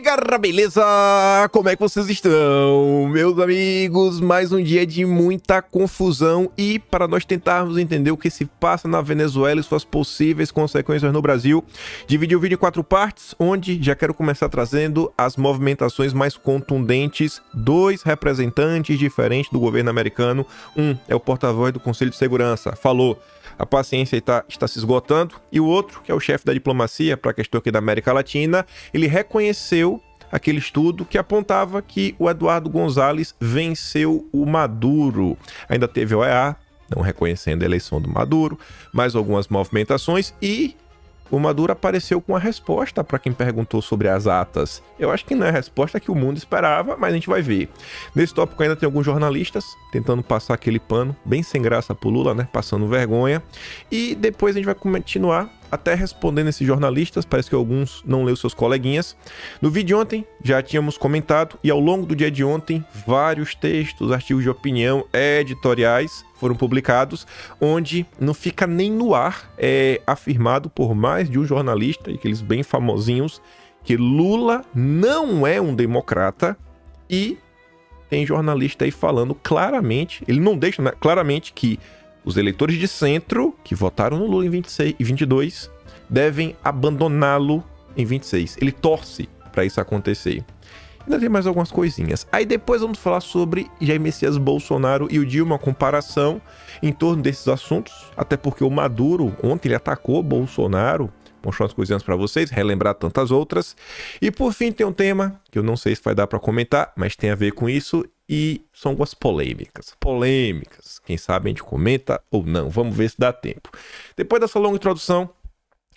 garra, beleza? Como é que vocês estão? Meus amigos, mais um dia de muita confusão e para nós tentarmos entender o que se passa na Venezuela e suas possíveis consequências no Brasil, dividi o vídeo em quatro partes, onde já quero começar trazendo as movimentações mais contundentes, dois representantes diferentes do governo americano. Um é o porta-voz do Conselho de Segurança, falou a paciência está, está se esgotando. E o outro, que é o chefe da diplomacia para a questão aqui da América Latina, ele reconheceu aquele estudo que apontava que o Eduardo Gonzalez venceu o Maduro. Ainda teve OEA, não reconhecendo a eleição do Maduro, mais algumas movimentações e o Maduro apareceu com a resposta para quem perguntou sobre as atas. Eu acho que não é a resposta que o mundo esperava, mas a gente vai ver. Nesse tópico ainda tem alguns jornalistas tentando passar aquele pano, bem sem graça pro Lula, né? Passando vergonha. E depois a gente vai continuar até respondendo esses jornalistas, parece que alguns não leu seus coleguinhas. No vídeo de ontem já tínhamos comentado e ao longo do dia de ontem vários textos, artigos de opinião, editoriais foram publicados, onde não fica nem no ar é afirmado por mais de um jornalista e aqueles bem famosinhos que Lula não é um democrata e tem jornalista aí falando claramente, ele não deixa né, claramente que os eleitores de centro, que votaram no Lula em 26 e 22, devem abandoná-lo em 26. Ele torce para isso acontecer. Ainda tem mais algumas coisinhas. Aí depois vamos falar sobre Jair Messias Bolsonaro e o Dilma, comparação em torno desses assuntos, até porque o Maduro, ontem ele atacou Bolsonaro, mostrar umas coisinhas para vocês, relembrar tantas outras. E por fim tem um tema que eu não sei se vai dar para comentar, mas tem a ver com isso e são algumas polêmicas. Polêmicas. Quem sabe a gente comenta ou não. Vamos ver se dá tempo. Depois dessa longa introdução,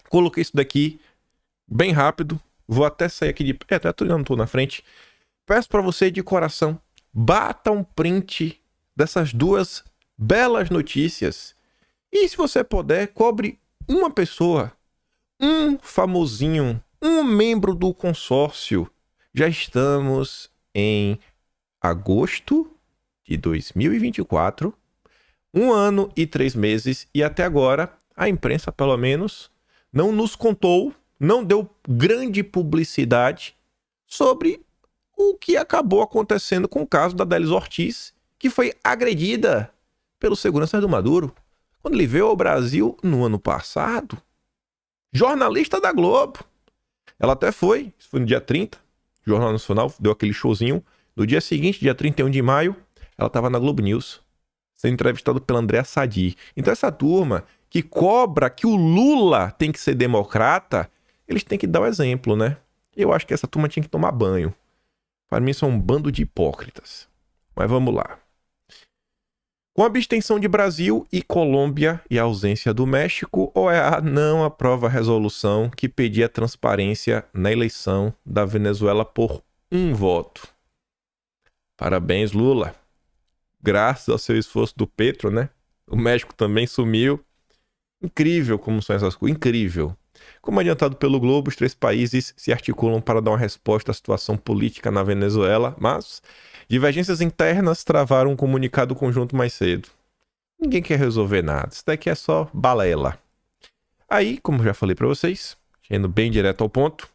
coloquei isso daqui bem rápido. Vou até sair aqui de. É, até tá tô, não tô na frente. Peço para você de coração, bata um print dessas duas belas notícias. E se você puder, cobre uma pessoa, um famosinho, um membro do consórcio. Já estamos em agosto de 2024, um ano e três meses, e até agora a imprensa, pelo menos, não nos contou, não deu grande publicidade sobre o que acabou acontecendo com o caso da Delis Ortiz, que foi agredida pelo segurança do Maduro quando ele veio ao Brasil no ano passado. Jornalista da Globo. Ela até foi, isso foi no dia 30, Jornal Nacional deu aquele showzinho no dia seguinte, dia 31 de maio, ela estava na Globo News, sendo entrevistada pela Andréa Sadi. Então essa turma que cobra que o Lula tem que ser democrata, eles têm que dar o um exemplo, né? Eu acho que essa turma tinha que tomar banho. Para mim são é um bando de hipócritas. Mas vamos lá. Com a abstenção de Brasil e Colômbia e a ausência do México, OEA é não aprova a resolução que pedia transparência na eleição da Venezuela por um voto. Parabéns, Lula. Graças ao seu esforço do Petro, né? O México também sumiu. Incrível como são essas coisas. Incrível. Como adiantado pelo Globo, os três países se articulam para dar uma resposta à situação política na Venezuela, mas divergências internas travaram um comunicado conjunto mais cedo. Ninguém quer resolver nada, isso daqui é só balela. Aí, como já falei para vocês, indo bem direto ao ponto,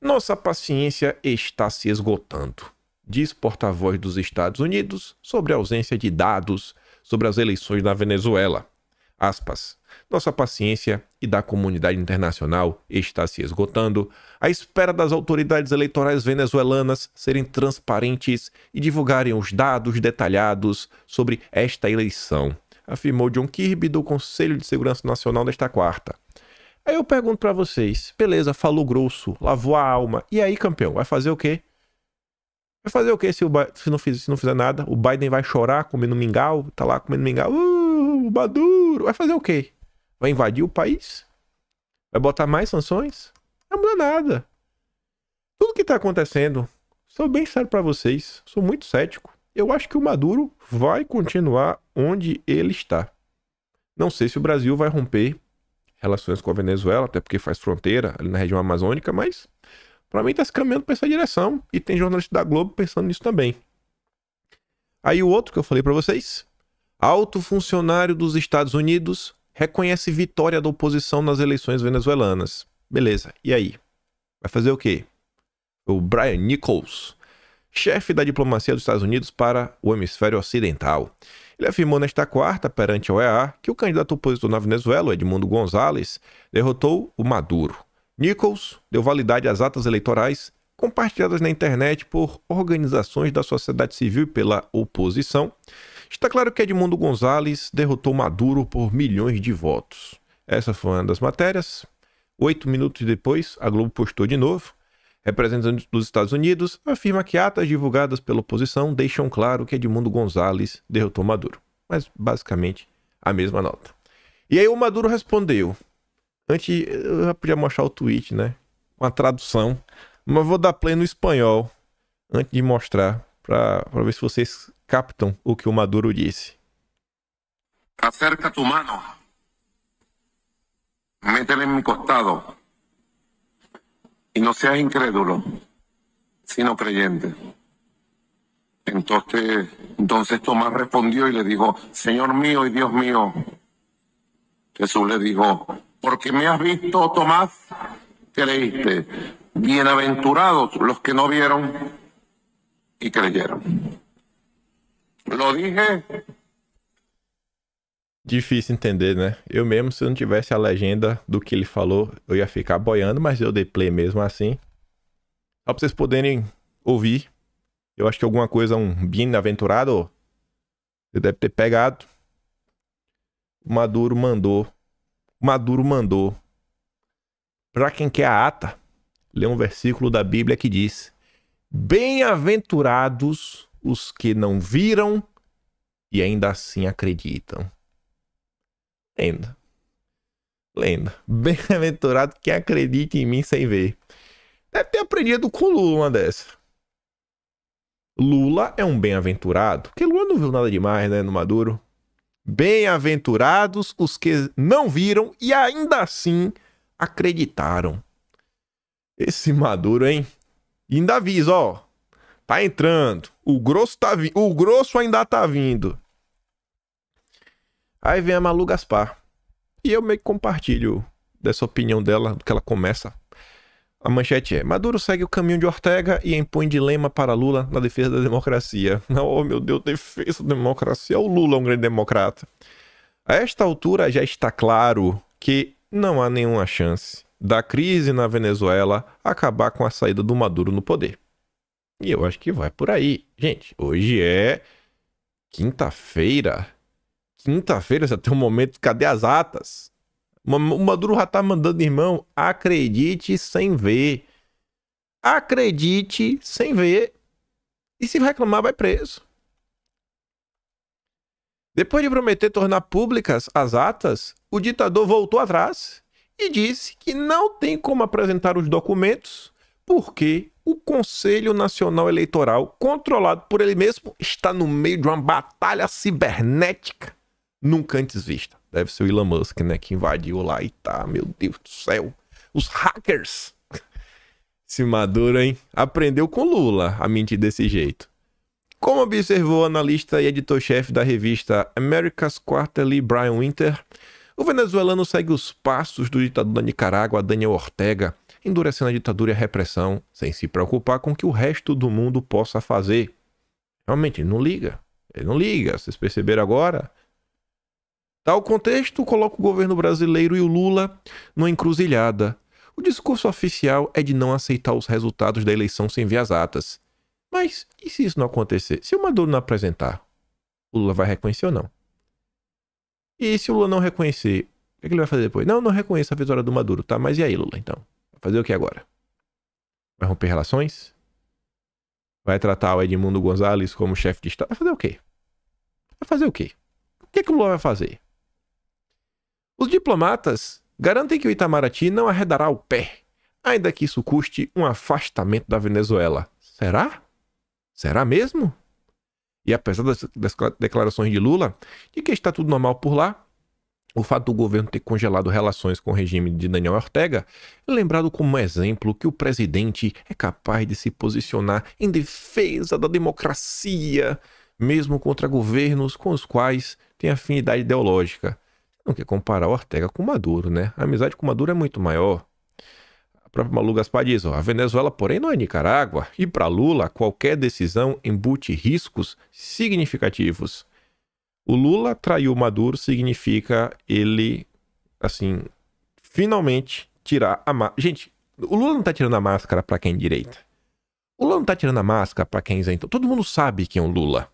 nossa paciência está se esgotando diz porta-voz dos Estados Unidos sobre a ausência de dados sobre as eleições na Venezuela. Aspas. Nossa paciência e da comunidade internacional está se esgotando à espera das autoridades eleitorais venezuelanas serem transparentes e divulgarem os dados detalhados sobre esta eleição, afirmou John Kirby do Conselho de Segurança Nacional nesta quarta. Aí eu pergunto para vocês, beleza, falou grosso, lavou a alma, e aí campeão, vai fazer o quê? Vai fazer o quê se, o se, não fizer, se não fizer nada? O Biden vai chorar comendo mingau? Tá lá comendo mingau? Uh, Maduro! Vai fazer o quê? Vai invadir o país? Vai botar mais sanções? Não muda nada. Tudo que tá acontecendo, sou bem sério para vocês, sou muito cético. Eu acho que o Maduro vai continuar onde ele está. Não sei se o Brasil vai romper relações com a Venezuela, até porque faz fronteira ali na região amazônica, mas para mim tá se caminhando para essa direção e tem jornalista da Globo pensando nisso também. Aí o outro que eu falei para vocês, alto funcionário dos Estados Unidos reconhece vitória da oposição nas eleições venezuelanas. Beleza. E aí? Vai fazer o quê? O Brian Nichols, chefe da diplomacia dos Estados Unidos para o hemisfério ocidental. Ele afirmou nesta quarta, perante a OEA, que o candidato opositor na Venezuela, Edmundo Gonzalez, derrotou o Maduro. Nichols deu validade às atas eleitorais compartilhadas na internet por organizações da sociedade civil e pela oposição. Está claro que Edmundo Gonzalez derrotou Maduro por milhões de votos. Essa foi uma das matérias. Oito minutos depois, a Globo postou de novo. Representantes dos Estados Unidos afirma que atas divulgadas pela oposição deixam claro que Edmundo Gonzalez derrotou Maduro. Mas basicamente a mesma nota. E aí o Maduro respondeu: Antes eu já podia mostrar o tweet, né? Uma tradução. Mas vou dar play no espanhol antes de mostrar, para ver se vocês captam o que o Maduro disse. Acerca tu mano. Métela em mi costado. E não seas incrédulo, sino creyente. Entonces, entonces Tomás respondió y le dijo, Señor mío y Dios mío. Jesús le dijo, porque me has visto, Tomás, creíste. Bienaventurados los que no vieron y creyeron. Lo dije. Difícil entender, né? Eu mesmo, se eu não tivesse a legenda do que ele falou, eu ia ficar boiando, mas eu dei play mesmo assim. Só pra vocês poderem ouvir. Eu acho que alguma coisa, um bem-aventurado, você deve ter pegado. O Maduro mandou Maduro mandou para quem quer a ata, lê um versículo da Bíblia que diz: Bem-aventurados os que não viram e ainda assim acreditam. Lenda. Lenda. Bem-aventurado quem acredita em mim sem ver. Deve ter aprendido com Lula uma dessa. Lula é um bem-aventurado, porque Lula não viu nada demais, né, no Maduro. Bem-aventurados os que não viram e ainda assim acreditaram. Esse Maduro, hein? E ainda avisa, ó. Tá entrando. O grosso tá vi... o grosso ainda tá vindo. Aí vem a Malu Gaspar. E eu meio que compartilho dessa opinião dela, do que ela começa a manchete é: Maduro segue o caminho de Ortega e impõe dilema para Lula na defesa da democracia. Não, oh meu Deus, defesa da democracia. O Lula é um grande democrata. A esta altura já está claro que não há nenhuma chance da crise na Venezuela acabar com a saída do Maduro no poder. E eu acho que vai por aí. Gente, hoje é quinta-feira. Quinta-feira já tem um momento. Cadê as atas? O Maduro já tá mandando, irmão, acredite sem ver. Acredite sem ver. E se reclamar, vai preso. Depois de prometer tornar públicas as atas, o ditador voltou atrás e disse que não tem como apresentar os documentos porque o Conselho Nacional Eleitoral, controlado por ele mesmo, está no meio de uma batalha cibernética nunca antes vista. Deve ser o Elon Musk, né? Que invadiu lá e tá. Meu Deus do céu. Os hackers. Esse Maduro, hein? Aprendeu com Lula a mentir desse jeito. Como observou o analista e editor-chefe da revista America's Quarterly, Brian Winter, o venezuelano segue os passos do ditador da Nicarágua, Daniel Ortega, endurecendo a ditadura e a repressão, sem se preocupar com o que o resto do mundo possa fazer. Realmente, ele não liga. Ele não liga. Vocês perceberam agora? Tal contexto coloca o governo brasileiro e o Lula numa encruzilhada. O discurso oficial é de não aceitar os resultados da eleição sem vias atas. Mas e se isso não acontecer? Se o Maduro não apresentar, o Lula vai reconhecer ou não? E se o Lula não reconhecer, o que, é que ele vai fazer depois? Não, não reconheço a vitória do Maduro, tá? Mas e aí, Lula, então? Vai fazer o que agora? Vai romper relações? Vai tratar o Edmundo Gonzalez como chefe de Estado? Vai fazer o quê? Vai fazer o quê? O que, é que o Lula vai fazer? Os diplomatas garantem que o Itamaraty não arredará o pé, ainda que isso custe um afastamento da Venezuela. Será? Será mesmo? E apesar das, das declarações de Lula de que está tudo normal por lá, o fato do governo ter congelado relações com o regime de Daniel Ortega é lembrado como um exemplo que o presidente é capaz de se posicionar em defesa da democracia, mesmo contra governos com os quais tem afinidade ideológica não quer comparar o Ortega com o Maduro, né? A amizade com o Maduro é muito maior. A própria Malu Gaspar diz, ó, a Venezuela, porém, não é Nicarágua. E para Lula, qualquer decisão embute riscos significativos. O Lula traiu o Maduro significa ele, assim, finalmente tirar a máscara. Gente, o Lula não tá tirando a máscara para quem é direita. O Lula não tá tirando a máscara para quem é isentão. Todo mundo sabe quem é o Lula.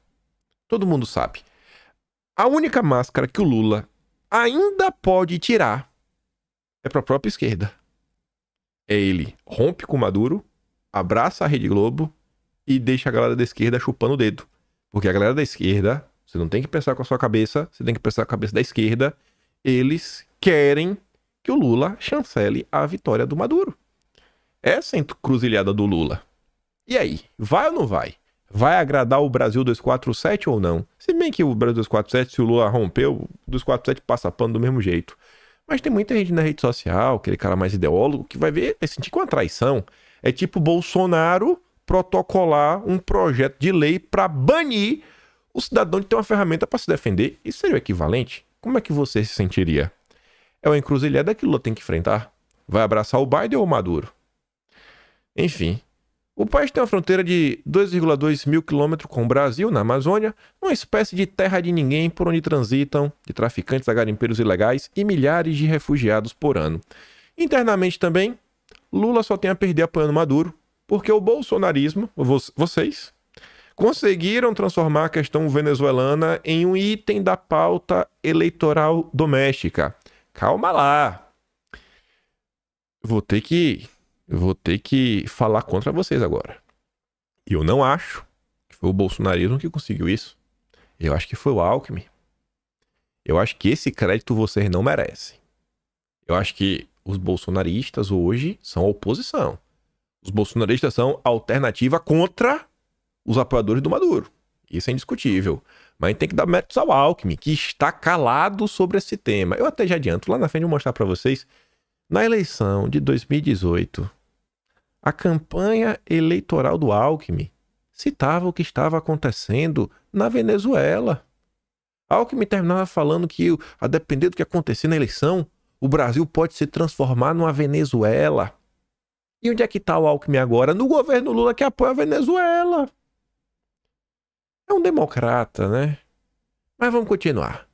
Todo mundo sabe. A única máscara que o Lula ainda pode tirar é para a própria esquerda. É ele rompe com Maduro, abraça a Rede Globo e deixa a galera da esquerda chupando o dedo. Porque a galera da esquerda, você não tem que pensar com a sua cabeça, você tem que pensar com a cabeça da esquerda. Eles querem que o Lula chancele a vitória do Maduro. Essa é a encruzilhada do Lula. E aí, vai ou não vai? vai agradar o Brasil 247 ou não? Se bem que o Brasil 247, se o Lula rompeu, 247 passa pano do mesmo jeito. Mas tem muita gente na rede social, aquele cara mais ideólogo, que vai ver, vai sentir com a é uma traição. É tipo Bolsonaro protocolar um projeto de lei para banir o cidadão de ter uma ferramenta para se defender. Isso seria o equivalente? Como é que você se sentiria? É uma encruzilhada que Lula tem que enfrentar. Vai abraçar o Biden ou o Maduro? Enfim, o país tem uma fronteira de 2,2 mil quilômetros com o Brasil, na Amazônia, uma espécie de terra de ninguém por onde transitam de traficantes a garimpeiros ilegais e milhares de refugiados por ano. Internamente também, Lula só tem a perder apoiando Maduro, porque o bolsonarismo, vocês, conseguiram transformar a questão venezuelana em um item da pauta eleitoral doméstica. Calma lá. Vou ter que eu vou ter que falar contra vocês agora. E eu não acho que foi o bolsonarismo que conseguiu isso. Eu acho que foi o Alckmin. Eu acho que esse crédito vocês não merecem. Eu acho que os bolsonaristas hoje são oposição. Os bolsonaristas são alternativa contra os apoiadores do Maduro. Isso é indiscutível. Mas a gente tem que dar méritos ao Alckmin, que está calado sobre esse tema. Eu até já adianto, lá na frente eu vou mostrar para vocês. Na eleição de 2018, a campanha eleitoral do Alckmin citava o que estava acontecendo na Venezuela. Alckmin terminava falando que, a depender do que acontecer na eleição, o Brasil pode se transformar numa Venezuela. E onde é que está o Alckmin agora? No governo Lula que apoia a Venezuela. É um democrata, né? Mas vamos continuar.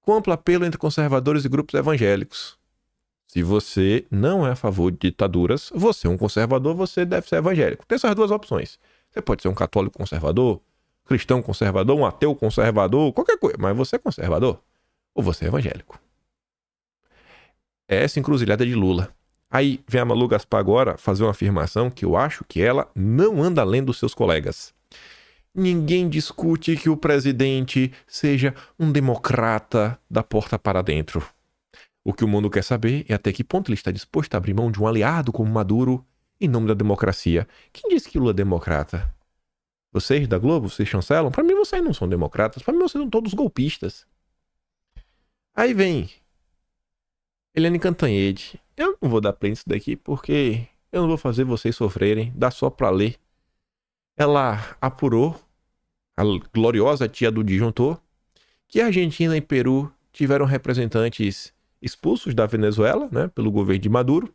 Com amplo apelo entre conservadores e grupos evangélicos. Se você não é a favor de ditaduras, você é um conservador, você deve ser evangélico. Tem essas duas opções. Você pode ser um católico conservador, cristão conservador, um ateu conservador, qualquer coisa, mas você é conservador ou você é evangélico. É essa encruzilhada de Lula. Aí vem a Malu Gaspar agora fazer uma afirmação que eu acho que ela não anda além dos seus colegas. Ninguém discute que o presidente seja um democrata da porta para dentro. O que o mundo quer saber é até que ponto ele está disposto a abrir mão de um aliado como Maduro em nome da democracia. Quem disse que Lula é democrata? Vocês da Globo, vocês chancelam? Para mim vocês não são democratas, para mim vocês são todos golpistas. Aí vem Helene Cantanhede. Eu não vou dar play nisso daqui porque eu não vou fazer vocês sofrerem, dá só para ler. Ela apurou, a gloriosa tia do disjuntor, que Argentina e Peru tiveram representantes expulsos da Venezuela né, pelo governo de Maduro,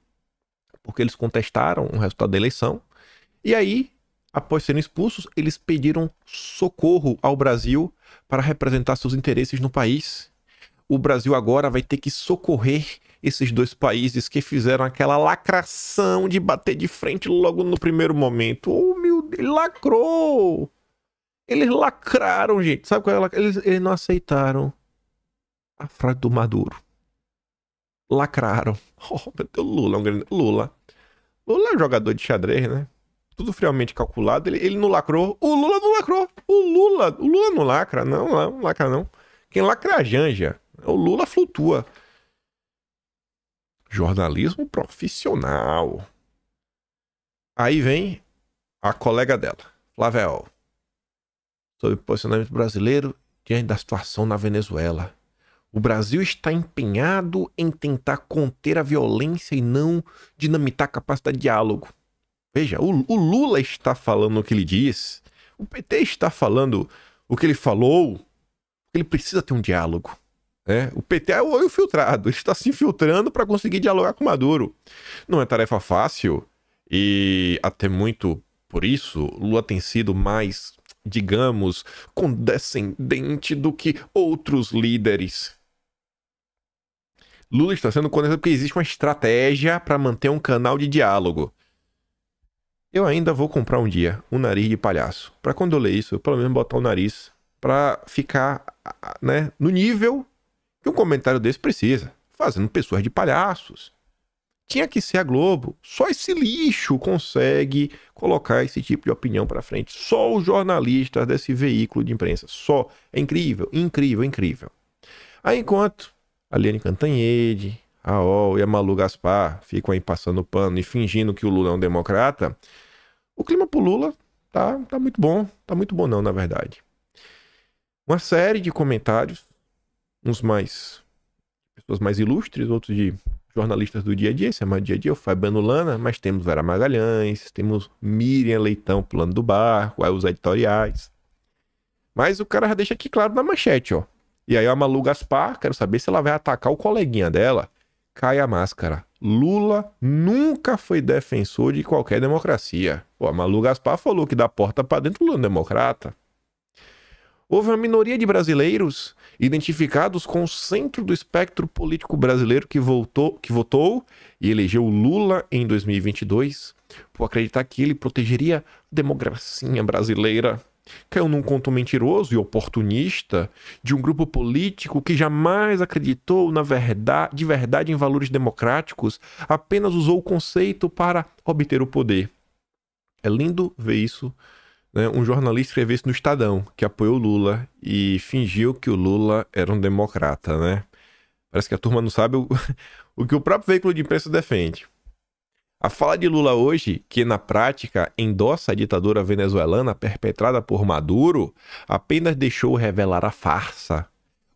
porque eles contestaram o resultado da eleição. E aí, após serem expulsos, eles pediram socorro ao Brasil para representar seus interesses no país. O Brasil agora vai ter que socorrer esses dois países que fizeram aquela lacração de bater de frente logo no primeiro momento. Oh, meu Deus, lacrou! Eles lacraram, gente. Sabe qual é? Eles, eles não aceitaram a frase do Maduro lacraram. Oh, meu Deus, Lula, um grande... Lula. Lula é um jogador de xadrez, né? Tudo friamente calculado. Ele, ele não lacrou. O Lula não lacrou. O Lula, o Lula não lacra, não, não lacra não. Quem lacra é a janja. O Lula flutua. Jornalismo profissional. Aí vem a colega dela, Flavel, sobre o posicionamento brasileiro diante da situação na Venezuela. O Brasil está empenhado em tentar conter a violência e não dinamitar a capacidade de diálogo. Veja, o, o Lula está falando o que ele diz, o PT está falando o que ele falou, ele precisa ter um diálogo. É, o PT é o olho filtrado, ele está se infiltrando para conseguir dialogar com Maduro. Não é tarefa fácil e até muito por isso Lula tem sido mais, digamos, condescendente do que outros líderes Lula está sendo condenado porque existe uma estratégia para manter um canal de diálogo. Eu ainda vou comprar um dia um nariz de palhaço. Para quando eu ler isso, eu pelo menos botar o nariz para ficar né, no nível que um comentário desse precisa. Fazendo pessoas de palhaços. Tinha que ser a Globo. Só esse lixo consegue colocar esse tipo de opinião para frente. Só os jornalistas desse veículo de imprensa. Só. É incrível, incrível, incrível. Aí enquanto a Liane Cantanhede, a OL e a Malu Gaspar ficam aí passando pano e fingindo que o Lula é um democrata, o clima pro Lula tá, tá muito bom. Tá muito bom não, na verdade. Uma série de comentários, uns mais... Pessoas mais ilustres, outros de jornalistas do dia a dia, semana é dia a dia, o Fabiano Lana, mas temos Vera Magalhães, temos Miriam Leitão pulando do barco, aí é os editoriais. Mas o cara já deixa aqui claro na manchete, ó. E aí a Malu Gaspar, quero saber se ela vai atacar o coleguinha dela. Cai a máscara. Lula nunca foi defensor de qualquer democracia. Pô, a Malu Gaspar falou que da porta para dentro Lula é democrata. Houve uma minoria de brasileiros identificados com o centro do espectro político brasileiro que, voltou, que votou e elegeu Lula em 2022 por acreditar que ele protegeria a democracia brasileira. Caiu num conto mentiroso e oportunista de um grupo político que jamais acreditou na verdade, de verdade em valores democráticos, apenas usou o conceito para obter o poder. É lindo ver isso. Né? Um jornalista escreveu se no Estadão, que apoiou Lula e fingiu que o Lula era um democrata, né? Parece que a turma não sabe o, o que o próprio veículo de imprensa defende. A fala de Lula hoje, que na prática endossa a ditadura venezuelana perpetrada por Maduro, apenas deixou revelar a farsa.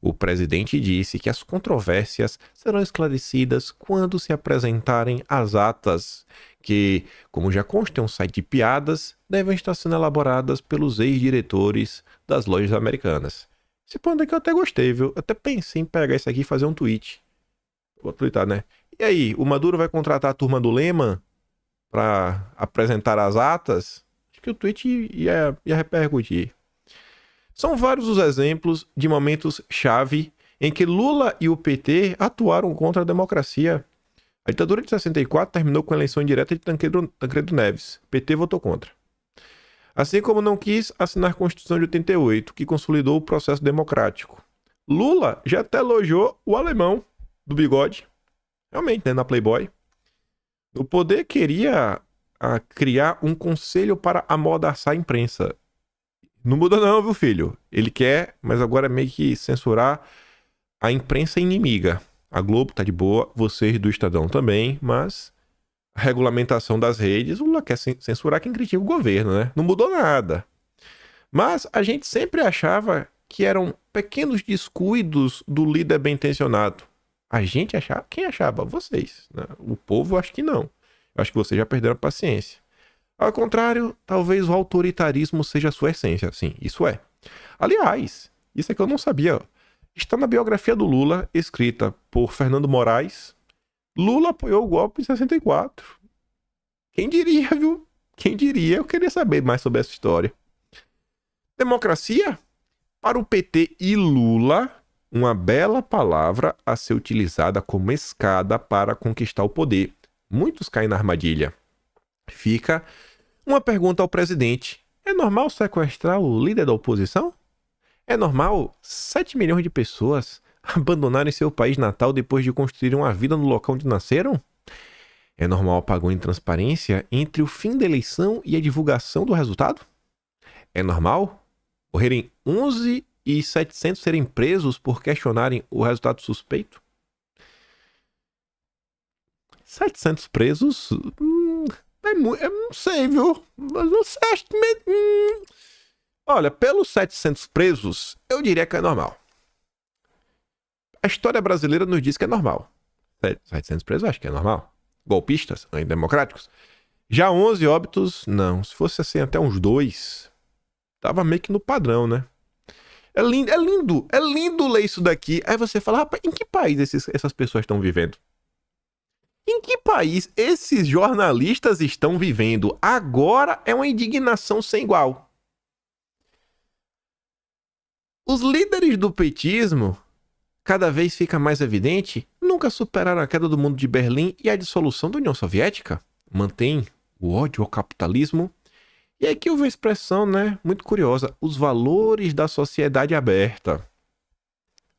O presidente disse que as controvérsias serão esclarecidas quando se apresentarem as atas, que, como já consta em um site de piadas, devem estar sendo elaboradas pelos ex-diretores das lojas americanas. Esse ponto aqui eu até gostei, viu? até pensei em pegar isso aqui e fazer um tweet. Vou aproveitar, né? E aí, o Maduro vai contratar a turma do Lema para apresentar as atas? Acho que o tweet ia, ia repercutir. São vários os exemplos de momentos-chave em que Lula e o PT atuaram contra a democracia. A ditadura de 64 terminou com a eleição indireta de Tancredo, Tancredo Neves. PT votou contra. Assim como não quis assinar a Constituição de 88, que consolidou o processo democrático. Lula já até elogiou o alemão do bigode realmente, né, na Playboy, o poder queria a, ah, criar um conselho para amordaçar a imprensa. Não muda não, viu, filho? Ele quer, mas agora é meio que censurar a imprensa inimiga. A Globo tá de boa, vocês do Estadão também, mas a regulamentação das redes, o Lula quer censurar quem critica o governo, né? Não mudou nada. Mas a gente sempre achava que eram pequenos descuidos do líder bem intencionado. A gente achava? Quem achava? Vocês. Né? O povo, acho que não. Eu acho que vocês já perderam a paciência. Ao contrário, talvez o autoritarismo seja a sua essência. Sim, isso é. Aliás, isso é que eu não sabia. Está na biografia do Lula, escrita por Fernando Moraes. Lula apoiou o golpe em 64. Quem diria, viu? Quem diria? Eu queria saber mais sobre essa história. Democracia? Para o PT e Lula, uma bela palavra a ser utilizada como escada para conquistar o poder. Muitos caem na armadilha. Fica uma pergunta ao presidente: é normal sequestrar o líder da oposição? É normal 7 milhões de pessoas abandonarem seu país natal depois de construírem uma vida no local onde nasceram? É normal apagão em transparência entre o fim da eleição e a divulgação do resultado? É normal morrerem 11 e 700 serem presos por questionarem o resultado suspeito? 700 presos? Hum, é muito, não sei, viu? Mas não sei, acho que... Hum. Olha, pelos 700 presos, eu diria que é normal. A história brasileira nos diz que é normal. 700 presos, acho que é normal. Golpistas, antidemocráticos. Já 11 óbitos, não. Se fosse assim, até uns dois, tava meio que no padrão, né? É lindo, é lindo, é lindo ler isso daqui. Aí você fala, rapaz, em que país esses, essas pessoas estão vivendo? Em que país esses jornalistas estão vivendo? Agora é uma indignação sem igual. Os líderes do petismo, cada vez fica mais evidente, nunca superaram a queda do mundo de Berlim e a dissolução da União Soviética. Mantém o ódio ao capitalismo e aqui eu vi a expressão, né, muito curiosa, os valores da sociedade aberta.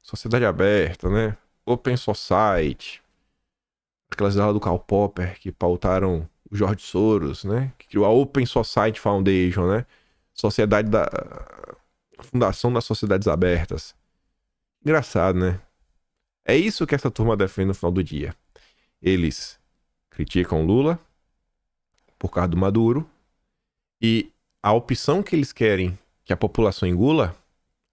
Sociedade aberta, né? Open Society. Aquelas aulas do Karl Popper que pautaram o George Soros, né? Que criou a Open Society Foundation, né? Sociedade da Fundação das Sociedades Abertas. Engraçado, né? É isso que essa turma defende no final do dia. Eles criticam Lula por causa do Maduro, e a opção que eles querem que a população engula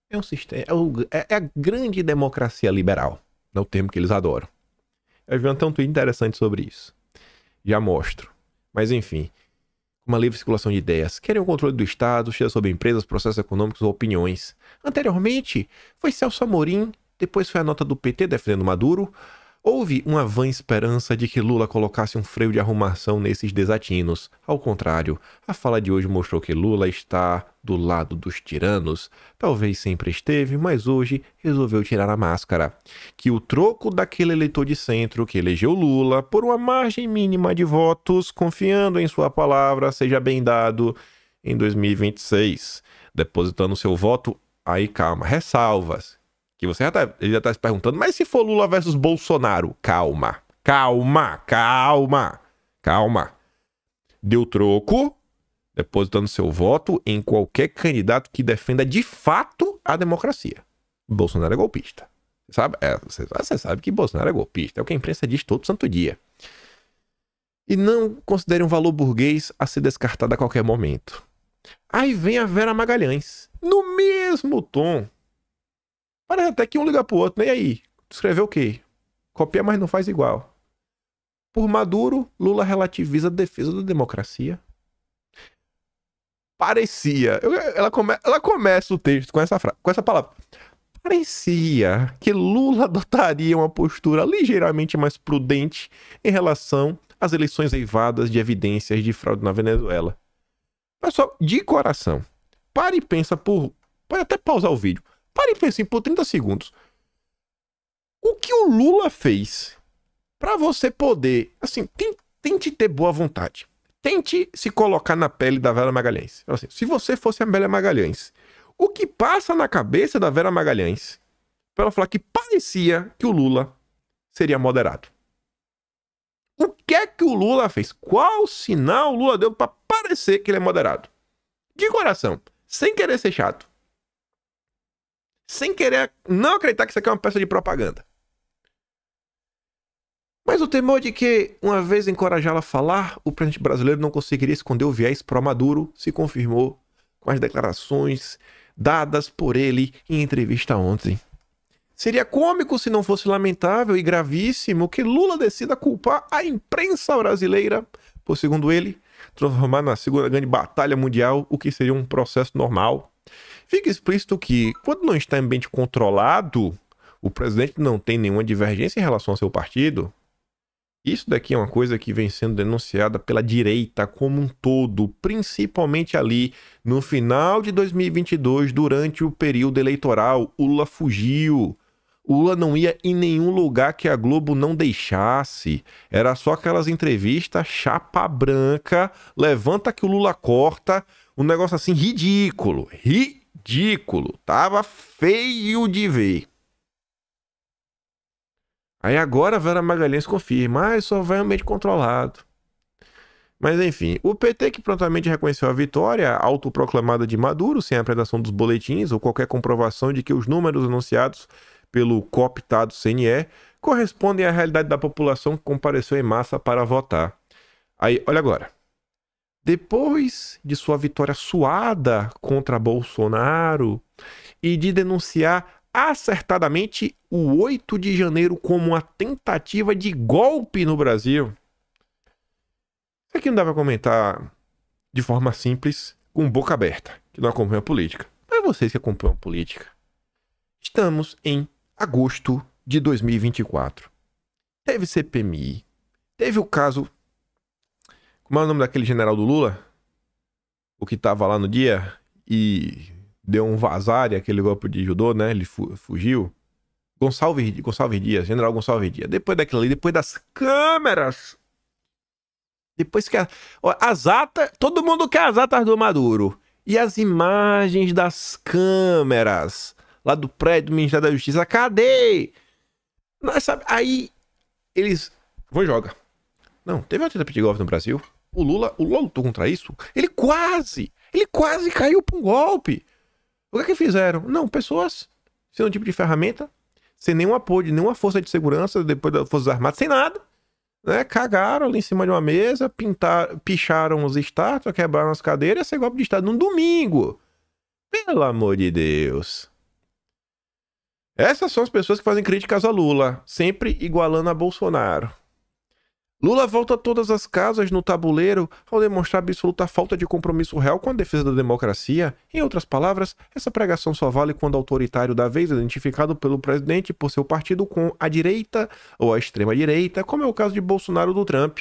é um sistema. É, é, é, a grande democracia liberal. É o termo que eles adoram. Eu vi até um tweet interessante sobre isso. Já mostro. Mas enfim. Uma livre circulação de ideias. Querem o controle do Estado, cheia sobre empresas, processos econômicos ou opiniões. Anteriormente, foi Celso Amorim, depois foi a nota do PT defendendo Maduro. Houve uma vã esperança de que Lula colocasse um freio de arrumação nesses desatinos. Ao contrário, a fala de hoje mostrou que Lula está do lado dos tiranos. Talvez sempre esteve, mas hoje resolveu tirar a máscara. Que o troco daquele eleitor de centro que elegeu Lula por uma margem mínima de votos, confiando em sua palavra, seja bem dado em 2026. Depositando seu voto, aí calma, ressalvas que você já está já tá se perguntando, mas se for Lula versus Bolsonaro, calma, calma, calma, calma. Deu troco, depositando seu voto em qualquer candidato que defenda de fato a democracia. Bolsonaro é golpista. Sabe? É, você, ah, você sabe que Bolsonaro é golpista. É o que a imprensa diz todo santo dia. E não considere um valor burguês a ser descartado a qualquer momento. Aí vem a Vera Magalhães, no mesmo tom Parece até que um liga pro outro, nem né? aí. Escreveu o quê? Copia, mas não faz igual. Por Maduro, Lula relativiza a defesa da democracia. Parecia. Eu, ela, come, ela começa o texto com essa, com essa palavra. Parecia que Lula adotaria uma postura ligeiramente mais prudente em relação às eleições eivadas de evidências de fraude na Venezuela. Pessoal, de coração, pare e pensa por. Pode até pausar o vídeo. Parem e pensem por 30 segundos. O que o Lula fez para você poder. Assim, tente ter boa vontade. Tente se colocar na pele da Vera Magalhães. Assim, se você fosse a Vera Magalhães, o que passa na cabeça da Vera Magalhães para ela falar que parecia que o Lula seria moderado? O que é que o Lula fez? Qual sinal o Lula deu para parecer que ele é moderado? De coração, sem querer ser chato sem querer não acreditar que isso aqui é uma peça de propaganda. Mas o temor de que, uma vez encorajá-la a falar, o presidente brasileiro não conseguiria esconder o viés pró-Maduro se confirmou com as declarações dadas por ele em entrevista ontem. Seria cômico se não fosse lamentável e gravíssimo que Lula decida culpar a imprensa brasileira por, segundo ele, transformar na segunda grande batalha mundial o que seria um processo normal Fica explícito que, quando não está em ambiente controlado, o presidente não tem nenhuma divergência em relação ao seu partido. Isso daqui é uma coisa que vem sendo denunciada pela direita como um todo, principalmente ali no final de 2022, durante o período eleitoral. O Lula fugiu. O Lula não ia em nenhum lugar que a Globo não deixasse. Era só aquelas entrevistas chapa branca, levanta que o Lula corta, um negócio assim ridículo, ridículo ridículo. Tava feio de ver. Aí agora a Vera Magalhães confirma, ah, só vai meio controlado. Mas enfim, o PT que prontamente reconheceu a vitória autoproclamada de Maduro, sem a apresentação dos boletins ou qualquer comprovação de que os números anunciados pelo cooptado CNE correspondem à realidade da população que compareceu em massa para votar. Aí, olha agora. Depois de sua vitória suada contra Bolsonaro e de denunciar acertadamente o 8 de janeiro como uma tentativa de golpe no Brasil. aqui não dá pra comentar de forma simples, com boca aberta, que não acompanha política. Mas vocês que acompanham política. Estamos em agosto de 2024. Teve CPMI, teve o caso como é o nome daquele general do Lula? O que tava lá no dia e deu um vazar e aquele golpe de judô, né? Ele fu fugiu. Gonçalves, Gonçalves Dias, general Gonçalves Dias. Depois daquilo ali, depois das câmeras. Depois que a, ó, as atas. Todo mundo quer as atas do Maduro. E as imagens das câmeras lá do prédio do Ministério da Justiça. Cadê? não sabe, aí eles. Vou jogar. Não, teve uma tentativa de golpe no Brasil. O Lula, o Lula lutou contra isso. Ele quase, ele quase caiu para um golpe. O que é que fizeram? Não, pessoas sem um tipo de ferramenta, sem nenhum apoio de nenhuma força de segurança, depois das Forças Armadas, sem nada. Né? Cagaram ali em cima de uma mesa, pintar, picharam os estátuas, quebraram as cadeiras, ser golpe de Estado num domingo. Pelo amor de Deus. Essas são as pessoas que fazem críticas a Lula, sempre igualando a Bolsonaro. Lula volta a todas as casas no tabuleiro ao demonstrar absoluta falta de compromisso real com a defesa da democracia. Em outras palavras, essa pregação só vale quando o autoritário da vez identificado pelo presidente por seu partido com a direita ou a extrema direita, como é o caso de Bolsonaro do Trump.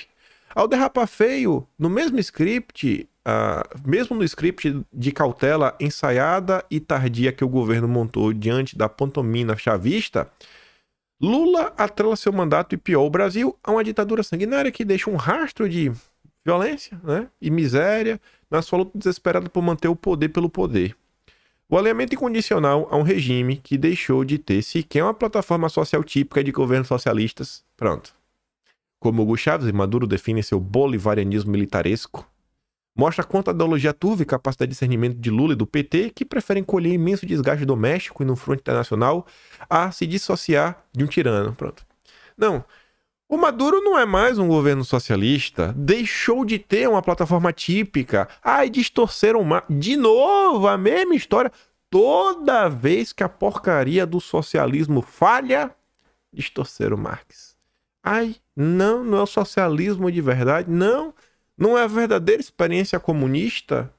Ao derrapar feio, no mesmo script, uh, mesmo no script de cautela ensaiada e tardia que o governo montou diante da pantomina chavista, Lula atrela seu mandato e pior o Brasil a uma ditadura sanguinária que deixa um rastro de violência né, e miséria na sua luta desesperada por manter o poder pelo poder. O alinhamento incondicional a um regime que deixou de ter sequer uma plataforma social típica de governos socialistas. Pronto. Como Hugo Chávez e Maduro definem seu bolivarianismo militaresco, mostra quanto a ideologia turva e capacidade de discernimento de Lula e do PT, que preferem colher imenso desgaste doméstico e no fronte internacional, a se dissociar de um tirano. Pronto. Não. O Maduro não é mais um governo socialista, deixou de ter uma plataforma típica. Ai, distorceram uma... de novo a mesma história. Toda vez que a porcaria do socialismo falha, distorceram Marx. Ai, não, não é o socialismo de verdade, não. Não é a verdadeira experiência comunista?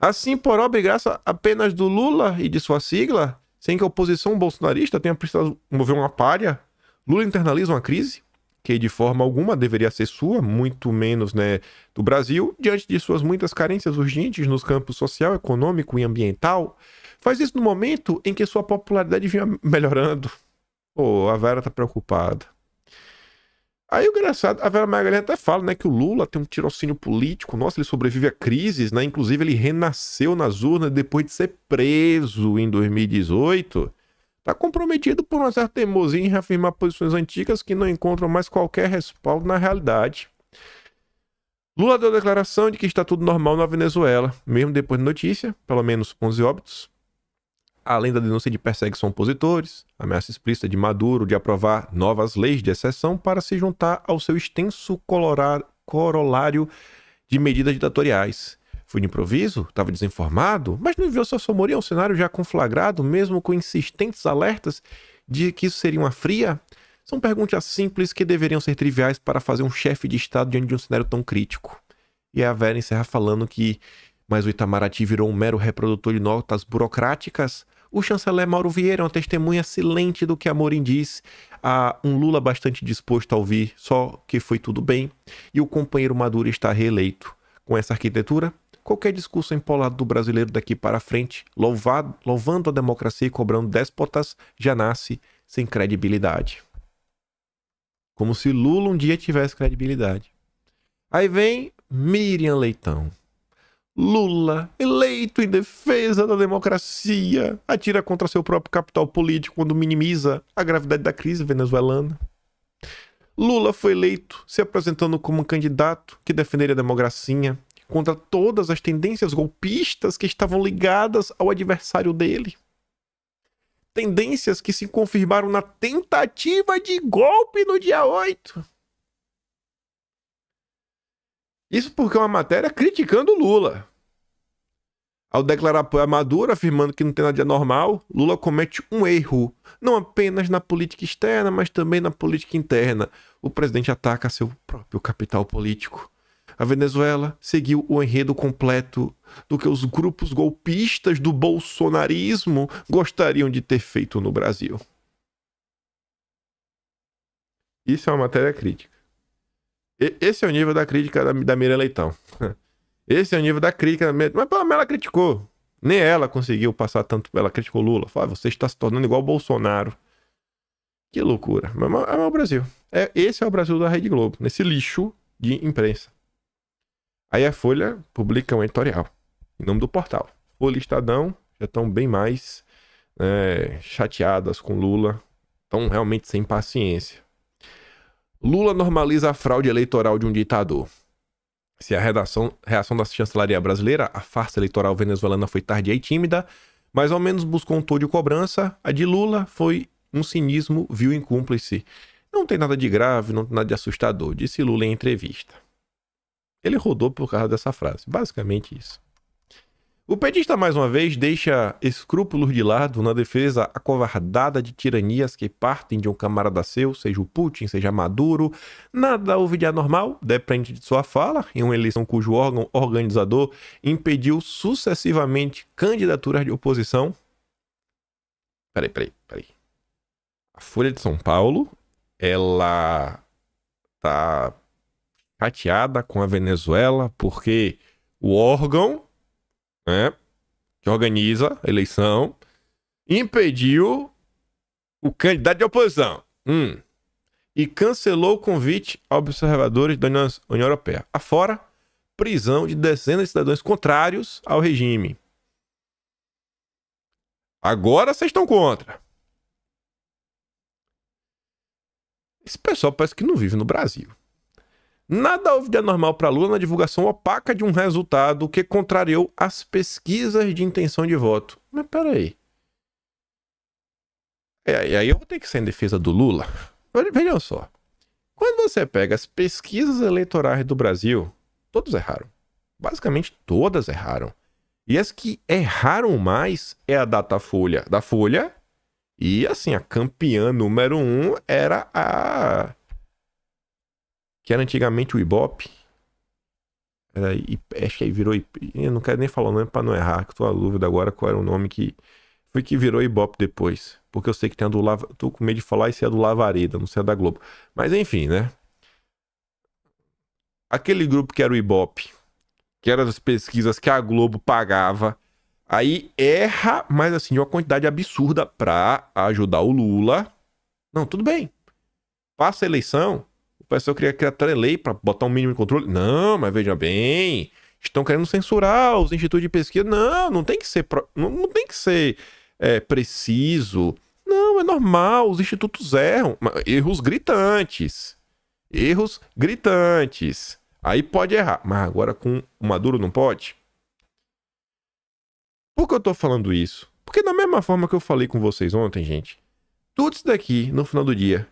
Assim, por obra e graça apenas do Lula e de sua sigla, sem que a oposição bolsonarista tenha precisado mover uma palha, Lula internaliza uma crise que de forma alguma deveria ser sua, muito menos né, do Brasil, diante de suas muitas carências urgentes nos campos social, econômico e ambiental, faz isso no momento em que sua popularidade vinha melhorando. Pô, oh, a Vera tá preocupada. Aí o engraçado, a Vera Magalhães até fala, né, que o Lula tem um tirocínio político, nossa, ele sobrevive a crises, né? Inclusive ele renasceu nas urnas depois de ser preso em 2018. Está comprometido por uma certa teimosia em reafirmar posições antigas que não encontram mais qualquer respaldo na realidade. Lula deu declaração de que está tudo normal na Venezuela, mesmo depois da notícia, pelo menos 11 óbitos, além da denúncia de perseguição a opositores, ameaça explícita de Maduro de aprovar novas leis de exceção para se juntar ao seu extenso corolário de medidas ditatoriais. Fui de improviso? Estava desinformado? Mas não viu sua somoria é um cenário já conflagrado, mesmo com insistentes alertas de que isso seria uma fria? São perguntas simples que deveriam ser triviais para fazer um chefe de Estado diante de um cenário tão crítico. E a Vera encerra falando que mas o Itamaraty virou um mero reprodutor de notas burocráticas o chanceler Mauro Vieira é uma testemunha silente do que Amorim diz, a um Lula bastante disposto a ouvir, só que foi tudo bem, e o companheiro Maduro está reeleito. Com essa arquitetura, qualquer discurso empolado do brasileiro daqui para frente, louvado, louvando a democracia e cobrando déspotas, já nasce sem credibilidade. Como se Lula um dia tivesse credibilidade. Aí vem Miriam Leitão. Lula, eleito em defesa da democracia, atira contra seu próprio capital político quando minimiza a gravidade da crise venezuelana. Lula foi eleito se apresentando como um candidato que defenderia a democracia contra todas as tendências golpistas que estavam ligadas ao adversário dele. Tendências que se confirmaram na tentativa de golpe no dia 8 isso porque é uma matéria criticando Lula. Ao declarar apoio a Maduro, afirmando que não tem nada de anormal, Lula comete um erro, não apenas na política externa, mas também na política interna. O presidente ataca seu próprio capital político. A Venezuela seguiu o enredo completo do que os grupos golpistas do bolsonarismo gostariam de ter feito no Brasil. Isso é uma matéria crítica. Esse é o nível da crítica da, da Miriam Leitão. Esse é o nível da crítica. Mas pelo menos ela criticou. Nem ela conseguiu passar tanto. Ela criticou Lula. Fala, ah, você está se tornando igual Bolsonaro. Que loucura. Mas, mas é o Brasil. É, esse é o Brasil da Rede Globo. Nesse lixo de imprensa. Aí a Folha publica um editorial. Em nome do portal. Folha Estadão já estão bem mais é, chateadas com Lula. Estão realmente sem paciência. Lula normaliza a fraude eleitoral de um ditador. Se a redação, reação da chancelaria brasileira, a farsa eleitoral venezuelana foi tardia e tímida, mas ao menos buscou um tom de cobrança, a de Lula foi um cinismo vil em cúmplice. Não tem nada de grave, não tem nada de assustador, disse Lula em entrevista. Ele rodou por causa dessa frase, basicamente isso. O petista, mais uma vez, deixa escrúpulos de lado na defesa acovardada de tiranias que partem de um camarada seu, seja o Putin, seja Maduro. Nada houve de anormal, depende de sua fala, em uma eleição cujo órgão organizador impediu sucessivamente candidaturas de oposição. Peraí, peraí, peraí. A Folha de São Paulo, ela tá chateada com a Venezuela porque o órgão né, que organiza a eleição, impediu o candidato de oposição hum, e cancelou o convite a observadores da União Europeia. Afora, prisão de dezenas de cidadãos contrários ao regime. Agora vocês estão contra. Esse pessoal parece que não vive no Brasil. Nada houve de anormal para Lula na divulgação opaca de um resultado que contrariou as pesquisas de intenção de voto. Mas peraí. É, e aí eu vou ter que ser em defesa do Lula. Vejam só. Quando você pega as pesquisas eleitorais do Brasil, todos erraram. Basicamente todas erraram. E as que erraram mais é a Datafolha da Folha. E assim, a campeã número um era a que era antigamente o Ibope. Era, acho que aí virou. Eu não quero nem falar o nome para não errar, que eu tô à dúvida agora qual era o nome que. Foi que virou Ibope depois. Porque eu sei que tem a do Lava. Tô com medo de falar isso é do Lavareda, não sei a da Globo. Mas enfim, né? Aquele grupo que era o Ibope, que era das pesquisas que a Globo pagava, aí erra, mas assim, de uma quantidade absurda pra ajudar o Lula. Não, tudo bem. Passa a eleição, Parece que eu queria criar lei para botar um mínimo de controle. Não, mas veja bem, estão querendo censurar os institutos de pesquisa. Não, não tem que ser, não, não tem que ser é, preciso. Não, é normal, os institutos erram. Erros gritantes. Erros gritantes. Aí pode errar. Mas agora com o Maduro não pode? Por que eu tô falando isso? Porque da mesma forma que eu falei com vocês ontem, gente, tudo isso daqui, no final do dia,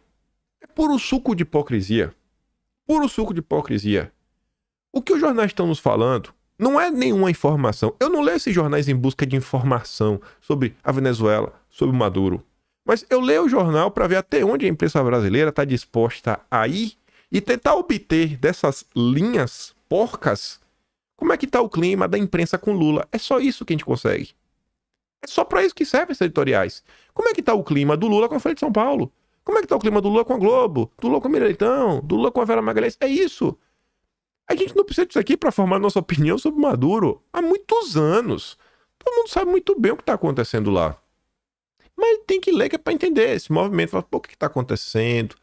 puro suco de hipocrisia. Puro suco de hipocrisia. O que os jornais estão nos falando não é nenhuma informação. Eu não leio esses jornais em busca de informação sobre a Venezuela, sobre o Maduro. Mas eu leio o jornal para ver até onde a imprensa brasileira está disposta a ir e tentar obter dessas linhas porcas como é que está o clima da imprensa com Lula. É só isso que a gente consegue. É só para isso que servem esses editoriais. Como é que está o clima do Lula com a Folha de São Paulo? Como é que tá o clima do Lula com a Globo? Do Lula com o Mineirão? Do Lula com a Vera Magalhães? É isso. A gente não precisa disso aqui para formar nossa opinião sobre Maduro há muitos anos. Todo mundo sabe muito bem o que está acontecendo lá. Mas tem que ler que é para entender esse movimento. Fala, Pô, o que está acontecendo?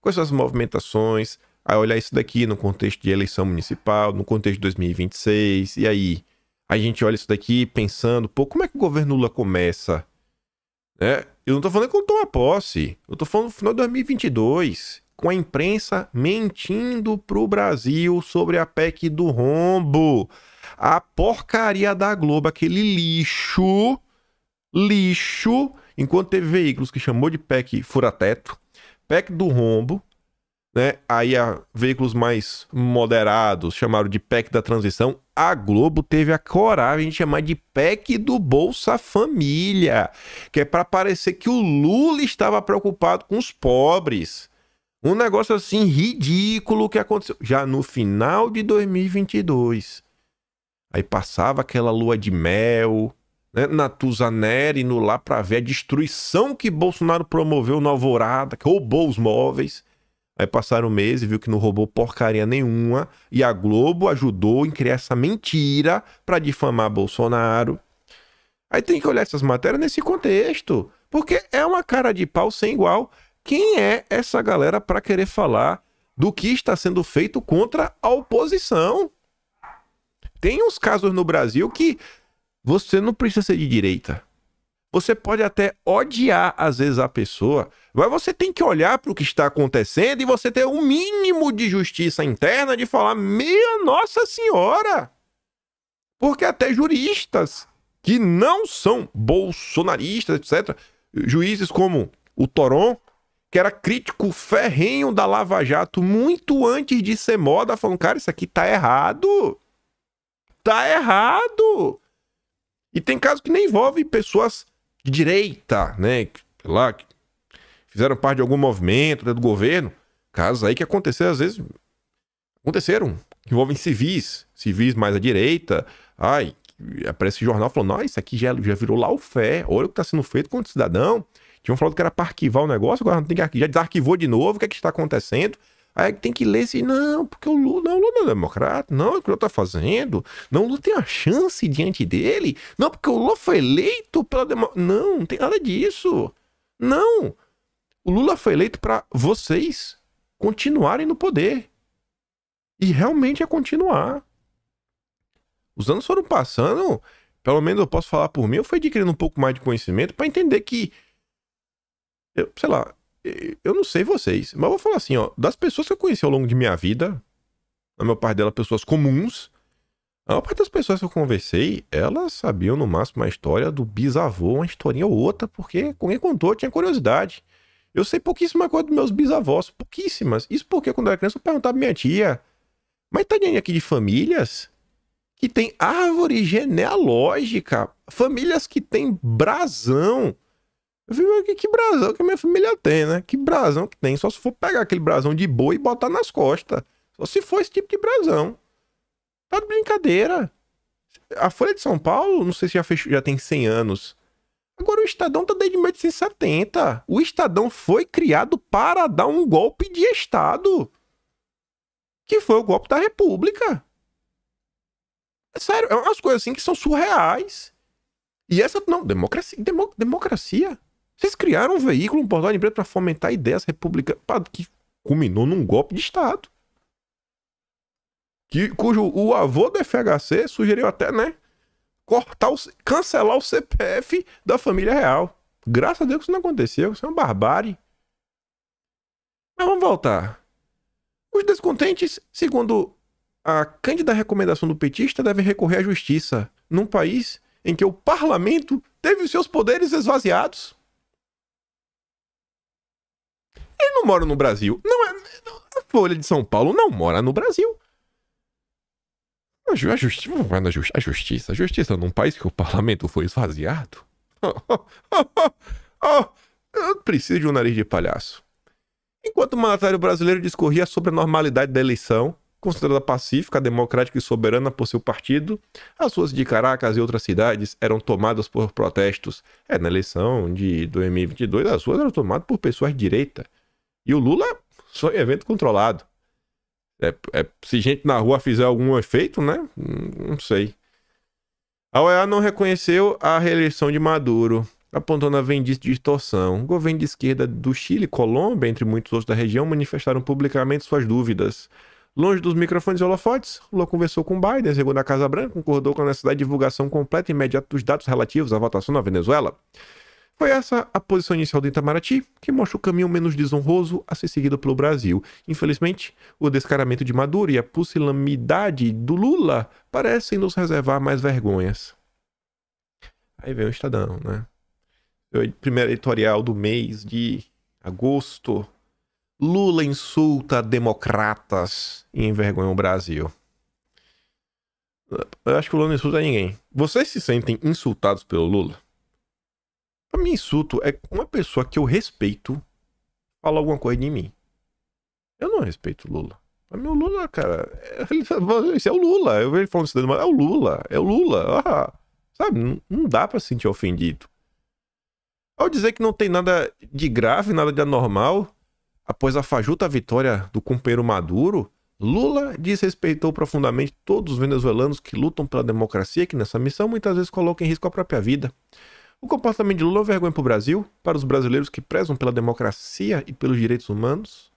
Quais são as movimentações? Aí olhar isso daqui no contexto de eleição municipal, no contexto de 2026, e aí? A gente olha isso daqui pensando, pô, como é que o governo Lula começa? Né? Eu não tô falando eu o Tom Posse. Eu tô falando no final de 2022, com a imprensa mentindo pro Brasil sobre a PEC do rombo. A porcaria da Globo, aquele lixo, lixo, enquanto teve veículos que chamou de PEC furateto, PEC do rombo, né? Aí a veículos mais moderados chamaram de PEC da transição. A Globo teve a coragem de chamar de PEC do Bolsa Família, que é para parecer que o Lula estava preocupado com os pobres. Um negócio assim ridículo que aconteceu já no final de 2022. Aí passava aquela lua de mel, né? Natuzaneri no lá para ver a destruição que Bolsonaro promoveu na Alvorada, que roubou os móveis. Aí passaram um mês e viu que não roubou porcaria nenhuma. E a Globo ajudou em criar essa mentira para difamar Bolsonaro. Aí tem que olhar essas matérias nesse contexto. Porque é uma cara de pau sem igual. Quem é essa galera para querer falar do que está sendo feito contra a oposição? Tem uns casos no Brasil que você não precisa ser de direita. Você pode até odiar, às vezes, a pessoa, mas você tem que olhar para o que está acontecendo e você ter um mínimo de justiça interna de falar: minha Nossa Senhora! Porque até juristas que não são bolsonaristas, etc., juízes como o Toron, que era crítico ferrenho da Lava Jato muito antes de ser moda, falando: cara, isso aqui tá errado. Tá errado. E tem casos que nem envolve pessoas de direita, né? Lá, que fizeram parte de algum movimento né, do governo. Casos aí que aconteceram, às vezes, aconteceram, que envolvem civis, civis mais à direita. Ai, aparece jornal falando, não, isso aqui já, já virou fé, olha o que está sendo feito contra o cidadão. Tinham falado que era para arquivar o negócio, agora não tem que arquivar, já desarquivou de novo, o que é que está acontecendo? Aí tem que ler assim, não, porque o Lula, não, o Lula não é democrata, não, é o que o Lula está fazendo, não, o Lula tem a chance diante dele, não, porque o Lula foi eleito pela democracia, não, não tem nada disso, não, o Lula foi eleito para vocês continuarem no poder. E realmente é continuar. Os anos foram passando, pelo menos eu posso falar por mim, eu fui adquirindo um pouco mais de conhecimento para entender que eu, sei lá, eu não sei vocês, mas eu vou falar assim, ó, das pessoas que eu conheci ao longo de minha vida, a maior parte delas pessoas comuns, a maior parte das pessoas que eu conversei, elas sabiam no máximo uma história do bisavô, uma historinha ou outra, porque quem contou, tinha curiosidade. Eu sei pouquíssima coisa dos meus bisavós, pouquíssimas. Isso porque quando eu era criança eu perguntava pra minha tia, mas tá diante aqui de famílias que tem árvore genealógica, famílias que tem brasão. Eu falei, que, que brasão que a minha família tem, né? Que brasão que tem, só se for pegar aquele brasão de boi e botar nas costas. Só se for esse tipo de brasão. Tá de brincadeira. A Folha de São Paulo, não sei se já, fechou, já tem 100 anos. Agora o Estadão tá desde 1870. O Estadão foi criado para dar um golpe de Estado. Que foi o golpe da República. É sério, é umas coisas assim que são surreais. E essa, não, democracia. Demo, democracia? Vocês criaram um veículo, um portal de emprego para fomentar ideias republicanas que culminou num golpe de Estado. Que, cujo o avô do FHC sugeriu até, né? cortar, o, cancelar o CPF da família real. Graças a Deus que isso não aconteceu, isso é uma barbárie. Mas vamos voltar. Os descontentes, segundo a cândida recomendação do petista, devem recorrer à justiça num país em que o parlamento teve os seus poderes esvaziados. Ele não mora no Brasil. Não é, a Folha de São Paulo não mora no Brasil. A, justi a justiça, a justiça num país que o parlamento foi esvaziado? Oh, eu preciso de um nariz de palhaço. Enquanto o mandatário brasileiro discorria sobre a normalidade da eleição, considerada pacífica, democrática e soberana por seu partido, as ruas de Caracas e outras cidades eram tomadas por protestos. É, na eleição de 2022, as ruas eram tomadas por pessoas de direita. E o Lula só em evento controlado. É, é, se gente na rua fizer algum efeito, né? Não sei. A OEA não reconheceu a reeleição de Maduro, apontando a vendice de distorção. O governo de esquerda do Chile e Colômbia, entre muitos outros da região, manifestaram publicamente suas dúvidas. Longe dos microfones e holofotes, Lula conversou com Biden, segundo a Casa Branca, concordou com a necessidade de divulgação completa e imediata dos dados relativos à votação na Venezuela. Foi essa a posição inicial do Itamaraty, que mostra o caminho menos desonroso a ser seguido pelo Brasil. Infelizmente, o descaramento de Maduro e a pusilanimidade do Lula parecem nos reservar mais vergonhas. Aí vem o Estadão, né? O primeiro editorial do mês de agosto. Lula insulta democratas e envergonha o Brasil. Eu acho que o Lula não insulta ninguém. Vocês se sentem insultados pelo Lula? Pra mim, insulto é uma pessoa que eu respeito fala alguma coisa de mim. Eu não respeito Lula. Pra mim, o Lula, cara, esse é, é o Lula. Eu vejo ele falando isso, mas é o Lula, é o Lula. Ah, sabe, não, não dá pra se sentir ofendido. Ao dizer que não tem nada de grave, nada de anormal, após a fajuta vitória do companheiro Maduro, Lula desrespeitou profundamente todos os venezuelanos que lutam pela democracia, que nessa missão muitas vezes colocam em risco a própria vida. O comportamento de Lula é vergonha para o Brasil, para os brasileiros que prezam pela democracia e pelos direitos humanos,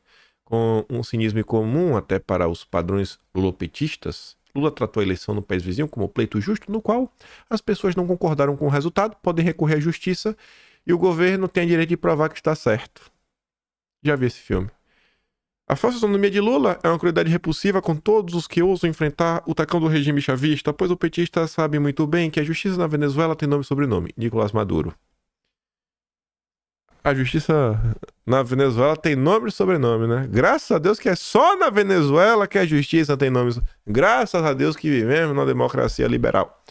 com um cinismo comum até para os padrões lulopetistas. Lula tratou a eleição no país vizinho como pleito justo, no qual as pessoas não concordaram com o resultado, podem recorrer à justiça e o governo tem o direito de provar que está certo. Já vi esse filme. A falsa autonomia de Lula é uma crueldade repulsiva com todos os que ousam enfrentar o tacão do regime chavista, pois o petista sabe muito bem que a justiça na Venezuela tem nome e sobrenome, Nicolás Maduro. A justiça na Venezuela tem nome e sobrenome, né? Graças a Deus que é só na Venezuela que a justiça tem nome. Graças a Deus que vivemos numa democracia liberal.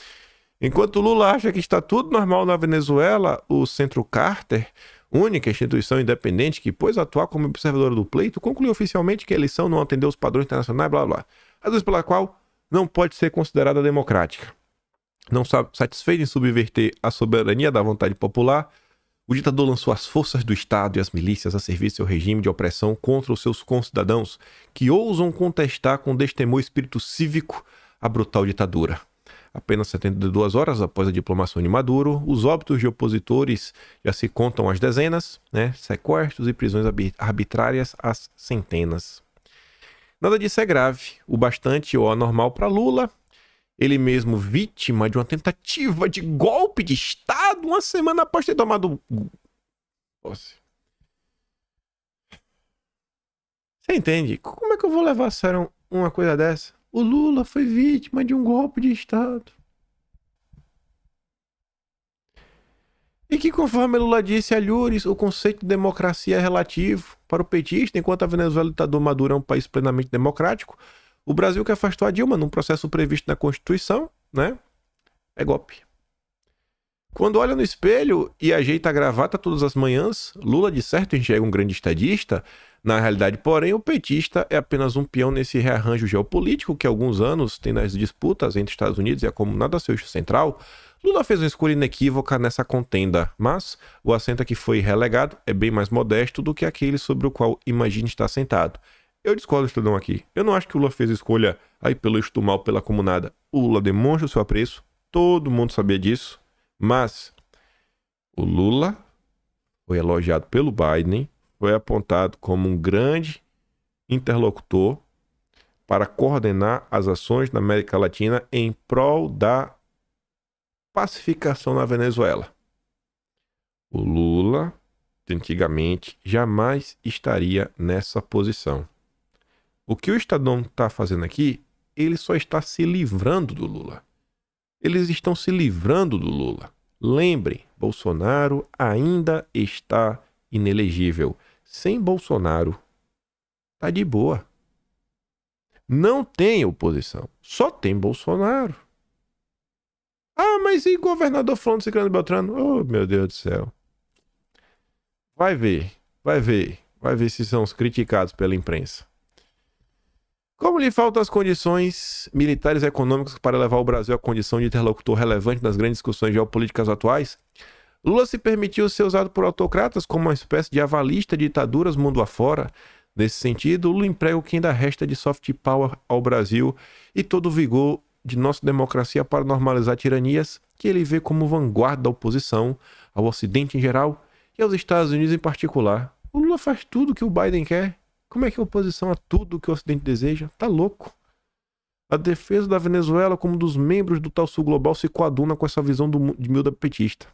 Enquanto Lula acha que está tudo normal na Venezuela, o centro Carter única instituição independente que, pois atuar como observadora do pleito, concluiu oficialmente que a eleição não atendeu os padrões internacionais, blá blá. Razões pela qual não pode ser considerada democrática. Não satisfeito em subverter a soberania da vontade popular, o ditador lançou as forças do Estado e as milícias a serviço seu regime de opressão contra os seus concidadãos, que ousam contestar com destemor espírito cívico a brutal ditadura. Apenas 72 horas após a diplomação de Maduro, os óbitos de opositores já se contam às dezenas, né? sequestros e prisões arbitrárias às centenas. Nada disso é grave, o bastante ou anormal para Lula, ele mesmo vítima de uma tentativa de golpe de Estado uma semana após ter tomado. Nossa. Você entende? Como é que eu vou levar a sério uma coisa dessa? O Lula foi vítima de um golpe de Estado. E que, conforme Lula disse a Lures, o conceito de democracia é relativo para o petista, enquanto a Venezuela está do Maduro é um país plenamente democrático. O Brasil que afastou a Dilma num processo previsto na Constituição, né? É golpe. Quando olha no espelho e ajeita a gravata todas as manhãs, Lula de certo enxerga um grande estadista. Na realidade, porém, o petista é apenas um peão nesse rearranjo geopolítico que há alguns anos tem nas disputas entre Estados Unidos e a comunidade seu eixo central. Lula fez uma escolha inequívoca nessa contenda, mas o assento a que foi relegado é bem mais modesto do que aquele sobre o qual imagina estar sentado. Eu discordo Estudão aqui. Eu não acho que o Lula fez escolha aí pelo mal pela comunada. O Lula demonstra o seu apreço, todo mundo sabia disso. Mas o Lula foi elogiado pelo Biden, foi apontado como um grande interlocutor para coordenar as ações na América Latina em prol da pacificação na Venezuela. O Lula, antigamente, jamais estaria nessa posição. O que o Estadão está fazendo aqui, ele só está se livrando do Lula. Eles estão se livrando do Lula. Lembre, Bolsonaro ainda está inelegível. Sem Bolsonaro, tá de boa. Não tem oposição, só tem Bolsonaro. Ah, mas e governador falando Ciclano e Beltrano? Oh, meu Deus do céu. Vai ver, vai ver, vai ver se são os criticados pela imprensa. Como lhe faltam as condições militares e econômicas para levar o Brasil à condição de interlocutor relevante nas grandes discussões geopolíticas atuais, Lula se permitiu ser usado por autocratas como uma espécie de avalista de ditaduras mundo afora. Nesse sentido, Lula emprega o que ainda resta de soft power ao Brasil e todo o vigor de nossa democracia para normalizar tiranias que ele vê como vanguarda da oposição ao Ocidente em geral e aos Estados Unidos em particular. O Lula faz tudo o que o Biden quer como é que é oposição a tudo que o Ocidente deseja? Tá louco. A defesa da Venezuela, como dos membros do tal sul global, se coaduna com essa visão do, de miúda Petista.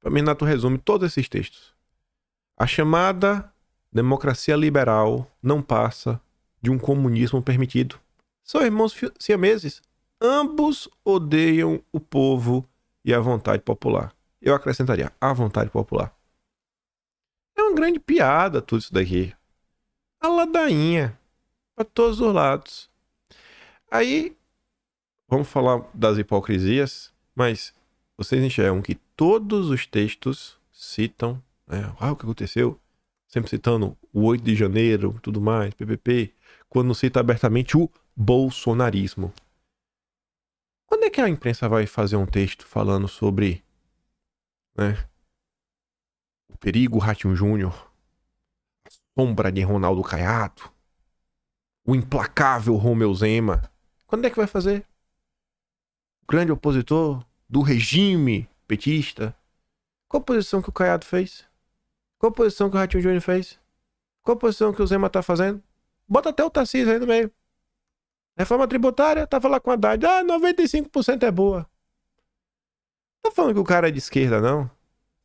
Para mim, Nato resume todos esses textos. A chamada democracia liberal não passa de um comunismo permitido. São irmãos siameses. Ambos odeiam o povo e a vontade popular. Eu acrescentaria a vontade popular. É uma grande piada tudo isso daqui. A ladainha. Para todos os lados. Aí, vamos falar das hipocrisias, mas vocês enxergam que todos os textos citam né, ah, o que aconteceu, sempre citando o 8 de janeiro, tudo mais, PPP, quando cita abertamente o bolsonarismo. Quando é que a imprensa vai fazer um texto falando sobre né, Perigo Ratinho Júnior, sombra de Ronaldo Caiado, o implacável Romeu Zema. Quando é que vai fazer? O grande opositor do regime petista. Qual a posição que o Caiado fez? Qual a posição que o Ratinho Júnior fez? Qual a posição que o Zema tá fazendo? Bota até o Tarcísio aí no meio. Reforma tributária, tá lá com a Haddad. Ah, 95% é boa. Não tá tô falando que o cara é de esquerda, não.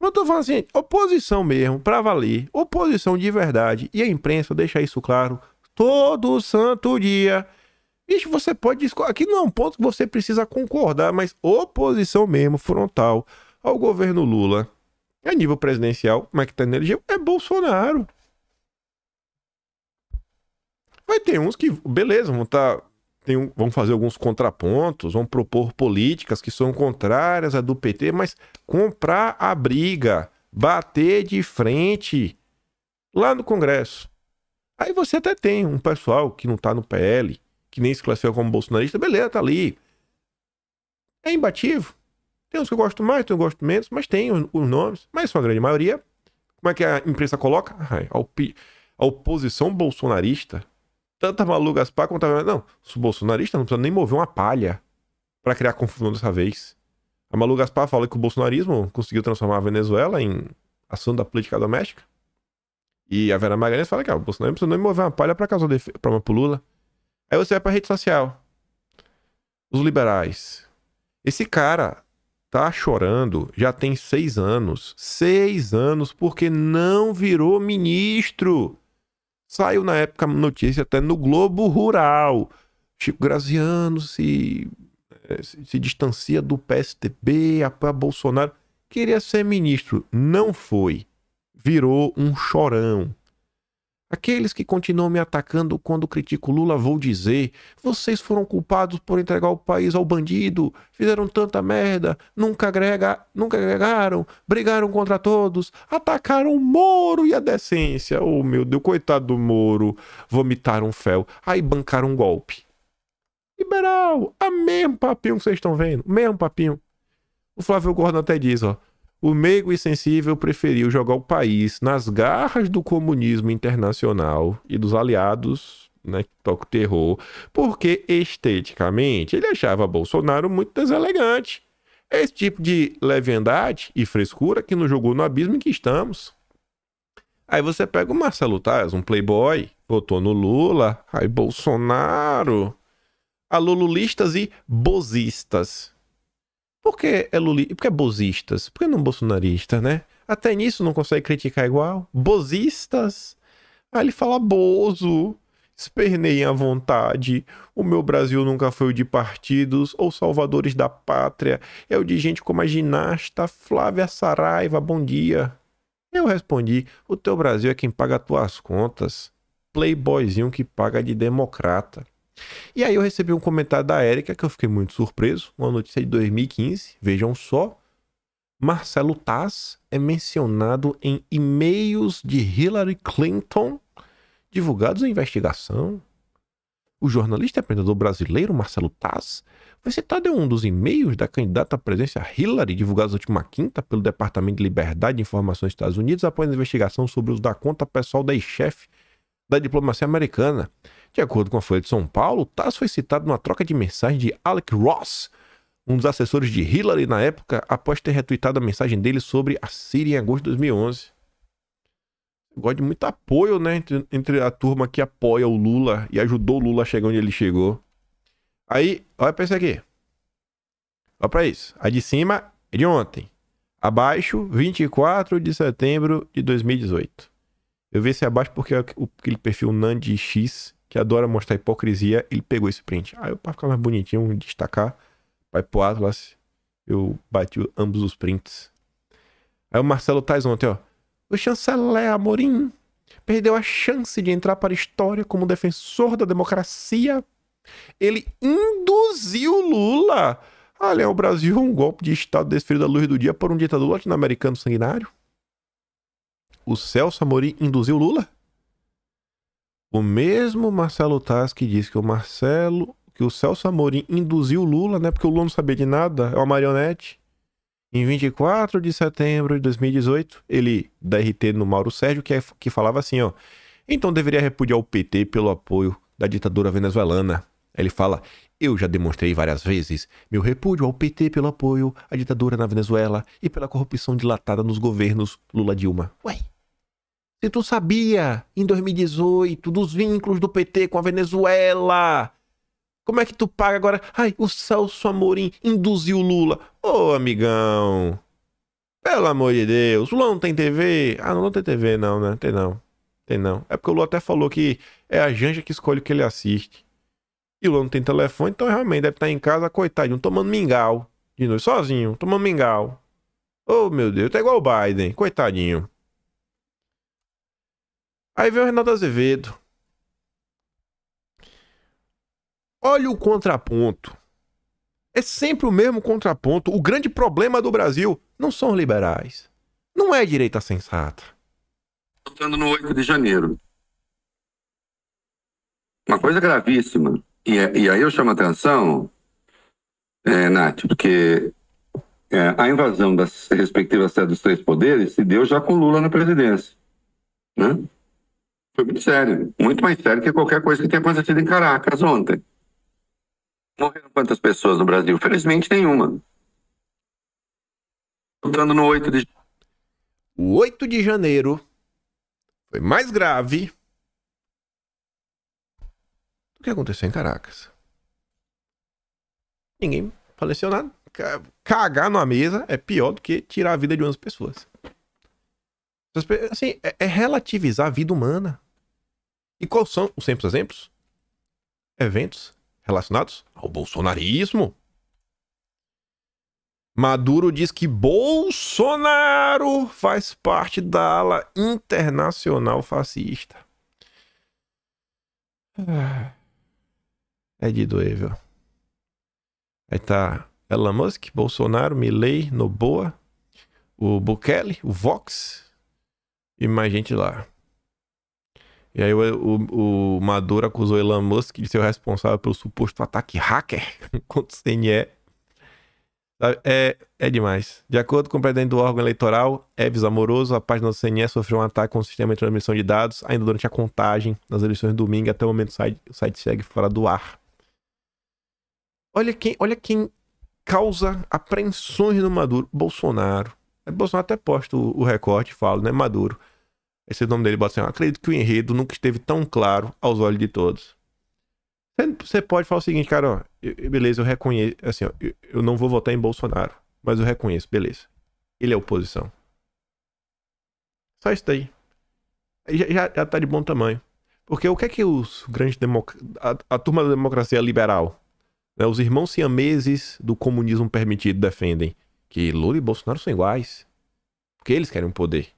Não tô falando assim, oposição mesmo, pra valer, oposição de verdade. E a imprensa deixa isso claro todo santo dia. Vixe, você pode discordar. Aqui não é um ponto que você precisa concordar, mas oposição mesmo, frontal, ao governo Lula, a nível presidencial, como é que tá energia? É Bolsonaro. Vai ter uns que, beleza, vão estar tá tem um, vão fazer alguns contrapontos, vão propor políticas que são contrárias à do PT, mas comprar a briga, bater de frente lá no Congresso. Aí você até tem um pessoal que não tá no PL, que nem se classifica como bolsonarista, beleza, tá ali. É imbatível. Tem uns que eu gosto mais, tem uns que eu gosto menos, mas tem os, os nomes, mas são a grande maioria. Como é que a imprensa coloca? Ai, a, a oposição bolsonarista tanto Malu Gaspar quanto a... Não, os bolsonaristas não precisam nem mover uma palha para criar confusão dessa vez. A Malu Gaspar fala que o bolsonarismo conseguiu transformar a Venezuela em assunto da política doméstica. E a Vera Magalhães fala que ah, o Bolsonaro não precisa nem mover uma palha para causar defe... problema pro Lula. Aí você vai pra rede social. Os liberais. Esse cara tá chorando já tem seis anos. Seis anos porque não virou ministro. Saiu na época notícia até no Globo Rural. Chico Graziano se, eh, se, se distancia do PSDB, apoia Bolsonaro. Queria ser ministro, não foi. Virou um chorão. Aqueles que continuam me atacando quando critico Lula, vou dizer: vocês foram culpados por entregar o país ao bandido, fizeram tanta merda, nunca, agrega, nunca agregaram, brigaram contra todos, atacaram o Moro e a decência. Oh meu Deus, coitado do Moro, vomitaram fel, aí bancaram um golpe. Liberal, a mesmo papinho que vocês estão vendo, mesmo papinho. O Flávio Gordo até diz: ó, o meigo e sensível preferiu jogar o país nas garras do comunismo internacional e dos aliados né, que toca o terror, porque esteticamente ele achava Bolsonaro muito deselegante. Esse tipo de leviandade e frescura que nos jogou no abismo em que estamos. Aí você pega o Marcelo Taz, um playboy, votou no Lula, aí Bolsonaro, a lululistas e bozistas. Por que é lulista? Por que é bozistas? Por que não bolsonarista, né? Até nisso não consegue criticar igual. Bozistas? Aí ah, ele fala bozo. Esperneiem à vontade. O meu Brasil nunca foi o de partidos ou salvadores da pátria. É o de gente como a ginasta Flávia Saraiva. Bom dia. Eu respondi: o teu Brasil é quem paga as tuas contas. Playboyzinho que paga de democrata. E aí eu recebi um comentário da Érica que eu fiquei muito surpreso, uma notícia de 2015, vejam só. Marcelo Taz é mencionado em e-mails de Hillary Clinton divulgados em investigação. O jornalista e empreendedor brasileiro Marcelo Taz foi citado em um dos e-mails da candidata à presidência Hillary, divulgados na última quinta pelo Departamento de Liberdade e Informações dos Estados Unidos após a investigação sobre os da conta pessoal da ex-chefe da diplomacia americana. De acordo com a Folha de São Paulo, Tasso foi citado numa troca de mensagem de Alec Ross, um dos assessores de Hillary na época, após ter retweetado a mensagem dele sobre a Síria em agosto de 2011. Gosto de muito apoio, né? Entre, entre, a turma que apoia o Lula e ajudou o Lula a chegar onde ele chegou. Aí, olha pra isso aqui. Olha pra isso. A de cima é de ontem. Abaixo, 24 de setembro de 2018. Eu vi esse abaixo porque é aquele perfil Nand X que adora mostrar hipocrisia, ele pegou esse print. Aí eu, pra ficar mais bonitinho, destacar, vai pro Atlas, eu bati ambos os prints. Aí o Marcelo Tais ontem, ó. O chanceler Amorim perdeu a chance de entrar para a história como defensor da democracia. Ele induziu Lula Olha, o Brasil um golpe de Estado desferido à luz do dia por um ditador latino-americano sanguinário? O Celso Amorim induziu Lula? O mesmo Marcelo Taz que diz que o Marcelo, que o Celso Amorim induziu Lula, né? Porque o Lula não sabia de nada, é uma marionete. Em 24 de setembro de 2018, ele da RT no Mauro Sérgio, que, é, que falava assim, ó. Então deveria repudiar o PT pelo apoio da ditadura venezuelana. Ele fala: Eu já demonstrei várias vezes meu repúdio ao PT pelo apoio à ditadura na Venezuela e pela corrupção dilatada nos governos Lula-Dilma. Ué, se tu sabia em 2018 dos vínculos do PT com a Venezuela, como é que tu paga agora? Ai, o Celso Amorim induziu Lula. Ô, oh, amigão. Pelo amor de Deus. Lula não tem TV? Ah, não, não tem TV não, né? Tem não. Tem não. É porque o Lula até falou que é a Janja que escolhe o que ele assiste. E o Lula não tem telefone, então realmente deve estar em casa, coitadinho, tomando mingau. De noite, sozinho, tomando mingau. Ô, oh, meu Deus. Tá igual o Biden, coitadinho. Aí vem o Renato Azevedo. Olha o contraponto. É sempre o mesmo contraponto. O grande problema do Brasil não são os liberais. Não é direita sensata. Voltando no 8 de janeiro. Uma coisa gravíssima. E, é, e aí eu chamo a atenção, é, Nath, porque é, a invasão das respectivas sedes dos três poderes se deu já com Lula na presidência. Né? Foi muito sério, muito mais sério que qualquer coisa que tenha acontecido em Caracas ontem. Morreram quantas pessoas no Brasil? Felizmente nenhuma. Voltando no 8 de O 8 de janeiro foi mais grave do que aconteceu em Caracas. Ninguém faleceu nada. Cagar na mesa é pior do que tirar a vida de umas pessoas. Assim, é, é relativizar a vida humana. E quais são os simples exemplos? Eventos relacionados ao bolsonarismo. Maduro diz que Bolsonaro faz parte da ala internacional fascista. É de doer, viu? Aí tá Elon Musk, Bolsonaro, Milley, Noboa, o Bukele, o Vox e mais gente lá. E aí o, o, o Maduro acusou Elon Musk de ser o responsável pelo suposto ataque hacker contra o CNE. É, é demais. De acordo com o presidente do órgão eleitoral, Eves Amoroso, a página do CNE sofreu um ataque com o sistema de transmissão de dados ainda durante a contagem nas eleições de domingo. Até o momento o site, o site segue fora do ar. Olha quem, olha quem causa apreensões no Maduro. Bolsonaro. Bolsonaro até posta o, o recorte e fala, né? Maduro. Esse nome dele bota assim: ah, acredito que o enredo nunca esteve tão claro aos olhos de todos. Você pode falar o seguinte, cara, ó, eu, beleza, eu reconheço, assim, ó, eu, eu não vou votar em Bolsonaro, mas eu reconheço, beleza. Ele é oposição. Só isso daí. Já, já, já tá de bom tamanho. Porque o que é que os grandes democ... a, a turma da democracia liberal, né, os irmãos siameses do comunismo permitido defendem? Que Lula e Bolsonaro são iguais. Porque eles querem o poder.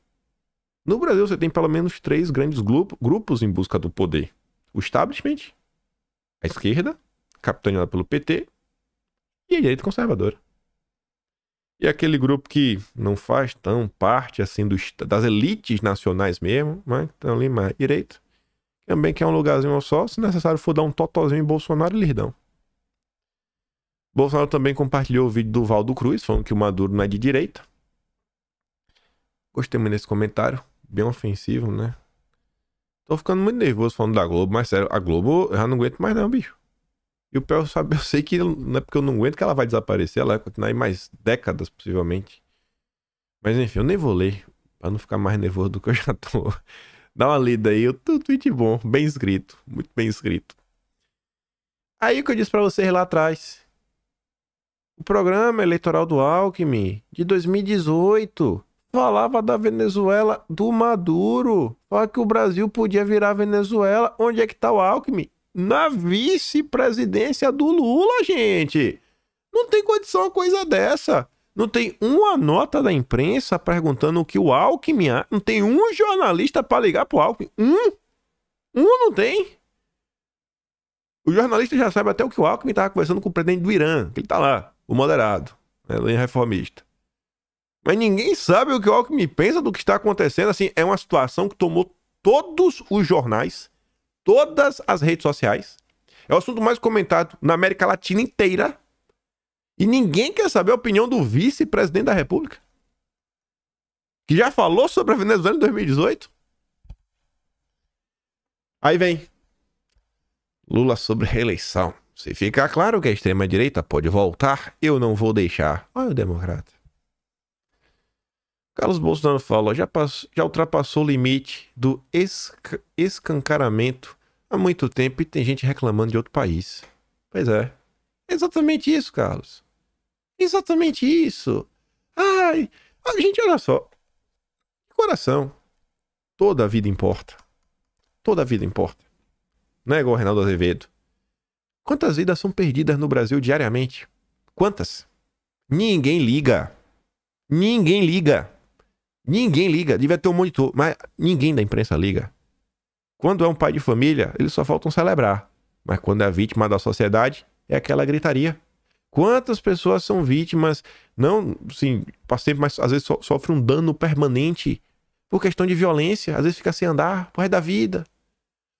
No Brasil, você tem pelo menos três grandes grupos em busca do poder: o establishment, a esquerda, capitaneada pelo PT, e a direita conservadora. E aquele grupo que não faz tão parte assim dos, das elites nacionais mesmo, mas estão ali mais direito, também quer um lugarzinho só. Se necessário for dar um totozinho em Bolsonaro, e dão. Bolsonaro também compartilhou o vídeo do Valdo Cruz, falando que o Maduro não é de direita. Gostei muito desse comentário bem ofensivo, né? Tô ficando muito nervoso falando da Globo, mas sério, a Globo eu já não aguento mais não, bicho. E o pior, sabe, eu sei que não é porque eu não aguento que ela vai desaparecer, ela vai continuar aí mais décadas, possivelmente. Mas enfim, eu nem vou ler, pra não ficar mais nervoso do que eu já tô. Dá uma lida aí, eu tô tweet bom, bem escrito, muito bem escrito. Aí o que eu disse para vocês lá atrás. O programa eleitoral do Alckmin de 2018 falava da Venezuela do Maduro. Só que o Brasil podia virar Venezuela. Onde é que tá o Alckmin? Na vice-presidência do Lula, gente. Não tem condição uma coisa dessa. Não tem uma nota da imprensa perguntando o que o Alckmin... Não tem um jornalista para ligar pro Alckmin. Um? Um não tem. O jornalista já sabe até o que o Alckmin tava conversando com o presidente do Irã, que ele está lá, o moderado, né, reformista. Mas ninguém sabe o que o Alckmin pensa do que está acontecendo. Assim, é uma situação que tomou todos os jornais, todas as redes sociais. É o assunto mais comentado na América Latina inteira. E ninguém quer saber a opinião do vice-presidente da República. Que já falou sobre a Venezuela em 2018. Aí vem. Lula sobre reeleição. Se ficar claro que a extrema-direita pode voltar, eu não vou deixar. Olha o democrata. Carlos Bolsonaro fala: já, passou, já ultrapassou o limite do escancaramento há muito tempo e tem gente reclamando de outro país. Pois é. Exatamente isso, Carlos. Exatamente isso. Ai, a gente, olha só. Coração. Toda a vida importa. Toda a vida importa. Não é igual o Reinaldo Azevedo. Quantas vidas são perdidas no Brasil diariamente? Quantas? Ninguém liga. Ninguém liga. Ninguém liga, devia ter um monitor, mas ninguém da imprensa liga. Quando é um pai de família, eles só faltam celebrar. Mas quando é vítima da sociedade, é aquela gritaria. Quantas pessoas são vítimas, não, sim, sempre, mas às vezes so, sofre um dano permanente por questão de violência, às vezes fica sem andar por resto da vida.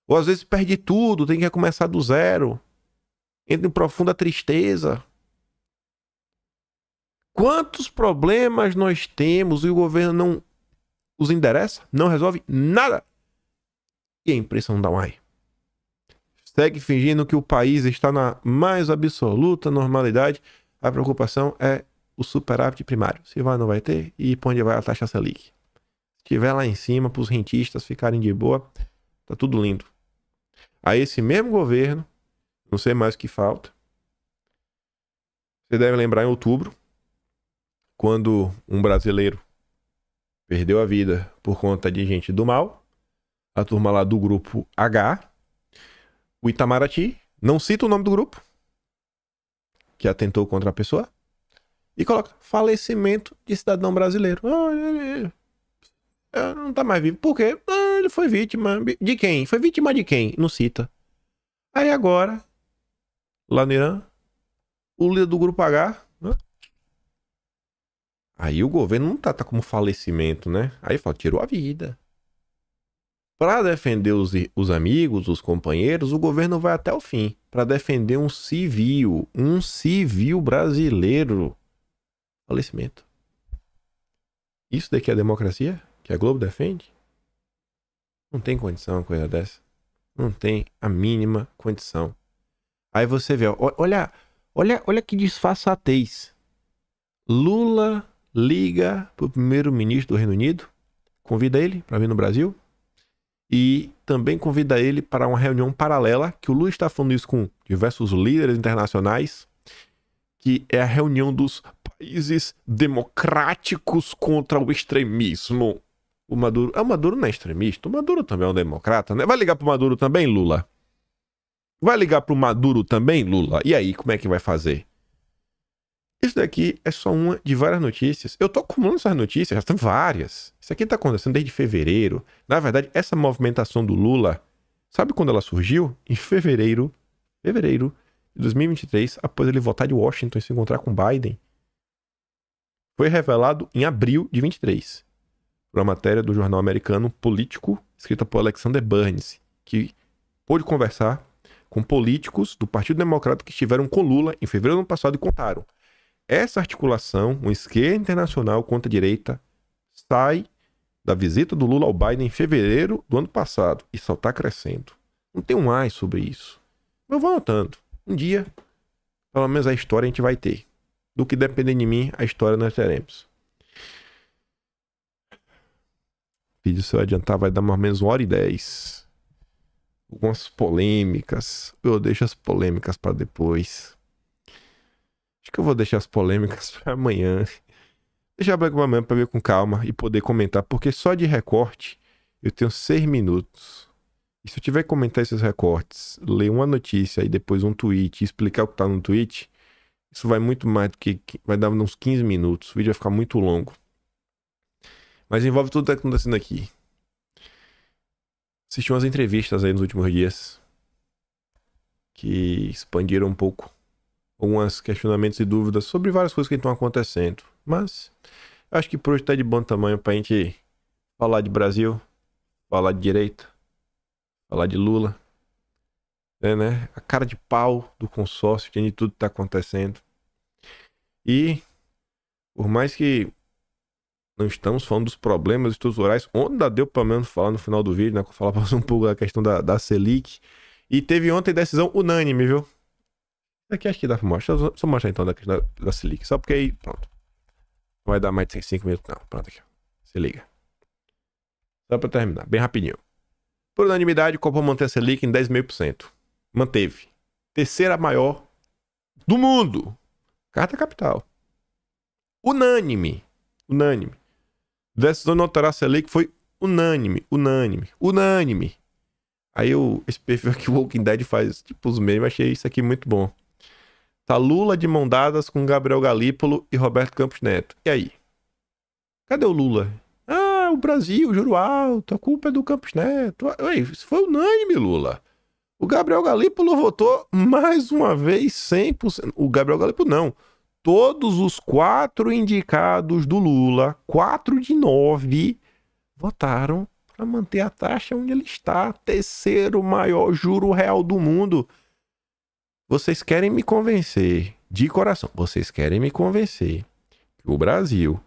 Ou às vezes perde tudo, tem que recomeçar do zero. Entra em profunda tristeza, Quantos problemas nós temos e o governo não os endereça, não resolve nada? E a imprensa não dá um ai. Segue fingindo que o país está na mais absoluta normalidade. A preocupação é o superávit primário. Se vai, não vai ter. E para onde vai a taxa Selic? Se tiver lá em cima, para os rentistas ficarem de boa, tá tudo lindo. A esse mesmo governo, não sei mais o que falta. Você deve lembrar em outubro, quando um brasileiro perdeu a vida por conta de gente do mal, a turma lá do grupo H, o Itamaraty, não cita o nome do grupo, que atentou contra a pessoa, e coloca falecimento de cidadão brasileiro. Ah, ele, não tá mais vivo. Por quê? Ah, ele foi vítima. De quem? Foi vítima de quem? Não cita. Aí agora, lá no Irã, o líder do grupo H Aí o governo não trata como falecimento, né? Aí fala, tirou a vida. Para defender os, os amigos, os companheiros, o governo vai até o fim. Para defender um civil, um civil brasileiro. Falecimento. Isso daqui é a democracia que a Globo defende? Não tem condição uma coisa dessa. Não tem a mínima condição. Aí você vê, olha, olha, olha que disfarçatez. Lula liga para o primeiro-ministro do Reino Unido, convida ele para vir no Brasil e também convida ele para uma reunião paralela, que o Lula está falando isso com diversos líderes internacionais, que é a reunião dos países democráticos contra o extremismo. O Maduro. Ah, o Maduro não é extremista. O Maduro também é um democrata, né? Vai ligar o Maduro também, Lula? Vai ligar o Maduro também, Lula? E aí, como é que vai fazer? Isso daqui é só uma de várias notícias. Eu tô acumulando essas notícias, já são várias. Isso aqui tá acontecendo desde fevereiro. Na verdade, essa movimentação do Lula, sabe quando ela surgiu? Em fevereiro, fevereiro de 2023, após ele voltar de Washington e se encontrar com Biden. Foi revelado em abril de 23, por uma matéria do jornal americano Político, escrita por Alexander Burns, que pôde conversar com políticos do Partido Democrata que estiveram com Lula em fevereiro do ano passado e contaram essa articulação, uma esquerda internacional contra a direita, sai da visita do Lula ao Biden em fevereiro do ano passado e só está crescendo. Não tem um mais sobre isso. Eu vou notando. Um dia, pelo menos a história a gente vai ter. Do que depender de mim, a história nós teremos. Vídeo se eu adiantar vai dar mais ou menos uma hora e dez. Algumas polêmicas. Eu deixo as polêmicas para depois. Acho que eu vou deixar as polêmicas para amanhã. Deixar para amanhã para ver com calma e poder comentar, porque só de recorte eu tenho seis minutos. E se eu tiver que comentar esses recortes, ler uma notícia e depois um tweet, explicar o que tá no tweet, isso vai muito mais do que. Vai dar uns 15 minutos. O vídeo vai ficar muito longo. Mas envolve tudo que tá acontecendo aqui. Assisti umas entrevistas aí nos últimos dias que expandiram um pouco alguns questionamentos e dúvidas sobre várias coisas que estão acontecendo. Mas acho que por hoje está de bom tamanho para a gente falar de Brasil, falar de direita, falar de Lula. É, né? A cara de pau do consórcio, de tudo que está acontecendo. E por mais que não estamos falando dos problemas estruturais, ontem da deu pelo menos falar no final do vídeo, né? falar um pouco da questão da, da Selic. E teve ontem decisão unânime, viu? Daqui acho que dá pra mostrar. Só mostrar então daqui da, da Silic. Só porque aí, pronto. Vai dar mais de 5 minutos, não. Pronto aqui. Se liga. Só pra terminar, bem rapidinho. Por unanimidade, o Copa mantém a Selic em 10,5%. Manteve. Terceira maior do mundo. Carta capital. Unânime. Unânime. Decisão de alterar a Selic foi unânime. Unânime. Unânime. Aí eu, esse perfil aqui, o Walking Dead faz tipo os memes, achei isso aqui muito bom. Tá Lula de mão dadas com Gabriel Galípolo e Roberto Campos Neto. E aí? Cadê o Lula? Ah, o Brasil, juro alto, a culpa é do Campos Neto. Ué, isso foi unânime, Lula. O Gabriel Galípolo votou mais uma vez 100%. O Gabriel Galípolo não. Todos os quatro indicados do Lula, quatro de nove, votaram para manter a taxa onde ele está. Terceiro maior juro real do mundo. Vocês querem me convencer, de coração, vocês querem me convencer que o Brasil,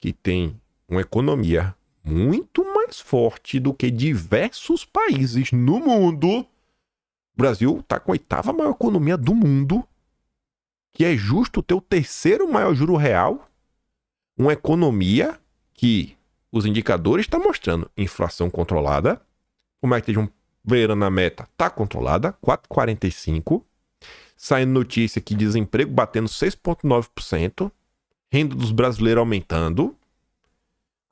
que tem uma economia muito mais forte do que diversos países no mundo, o Brasil está com a oitava maior economia do mundo, que é justo ter o terceiro maior juro real, uma economia que os indicadores estão tá mostrando inflação controlada, como é que esteja um verão na meta, está controlada, 4,45%, saindo notícia que desemprego batendo 6,9%, renda dos brasileiros aumentando.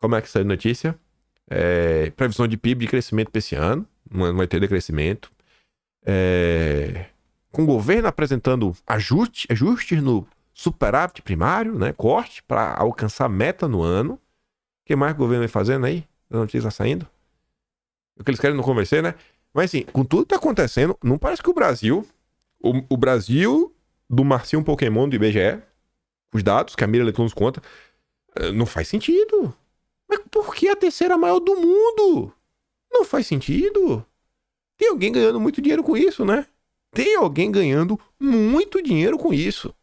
Como é que saiu notícia? É, previsão de PIB de crescimento para esse ano, não vai ter decrescimento. É, com o governo apresentando ajustes ajuste no superávit primário, né, corte, para alcançar meta no ano. O que mais o governo vai fazendo aí? A notícia está saindo? O que eles querem não convencer, né? Mas assim, com tudo que está acontecendo, não parece que o Brasil o, o Brasil do Marcinho Pokémon do IBGE, os dados que a Mira Leitão nos conta, eh, não faz sentido. Mas por que a terceira maior do mundo? Não faz sentido. Tem alguém ganhando muito dinheiro com isso, né? Tem alguém ganhando muito dinheiro com isso.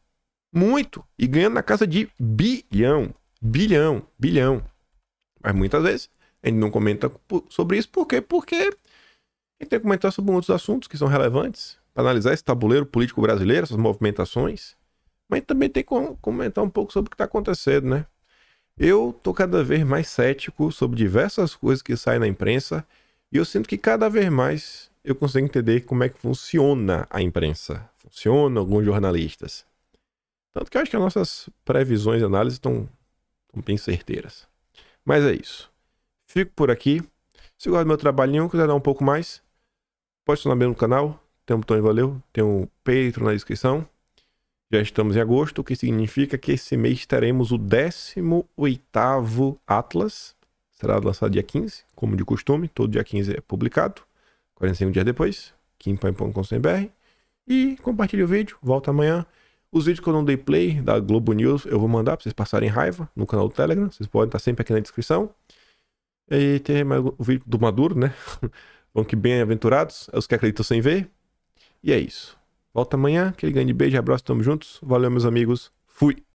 Muito. E ganhando na casa de bilhão. Bilhão. Bilhão. Mas muitas vezes a gente não comenta sobre isso. Por quê? Porque a gente tem que comentar sobre outros assuntos que são relevantes para analisar esse tabuleiro político brasileiro, essas movimentações, mas também tem que comentar um pouco sobre o que está acontecendo, né? Eu tô cada vez mais cético sobre diversas coisas que saem na imprensa e eu sinto que cada vez mais eu consigo entender como é que funciona a imprensa, funciona alguns jornalistas. Tanto que eu acho que as nossas previsões e análises estão, bem certeiras. Mas é isso. Fico por aqui. Se gosta do meu trabalhinho, quiser dar um pouco mais, pode se no canal, tempo Tony, valeu, tem um Patreon na descrição. Já estamos em agosto, o que significa que esse mês teremos o 18º Atlas. Será lançado dia 15, como de costume, todo dia 15 é publicado. 45 dias depois, kimpan.com.br. E compartilhe o vídeo, volta amanhã. Os vídeos que eu não dei play da Globo News eu vou mandar para vocês passarem raiva no canal do Telegram. Vocês podem estar tá sempre aqui na descrição. E tem mais o vídeo do Maduro, né? Vão que bem-aventurados, é os que acreditam sem ver. E é isso. Volta amanhã, aquele grande beijo, abraço, tamo juntos. Valeu, meus amigos. Fui!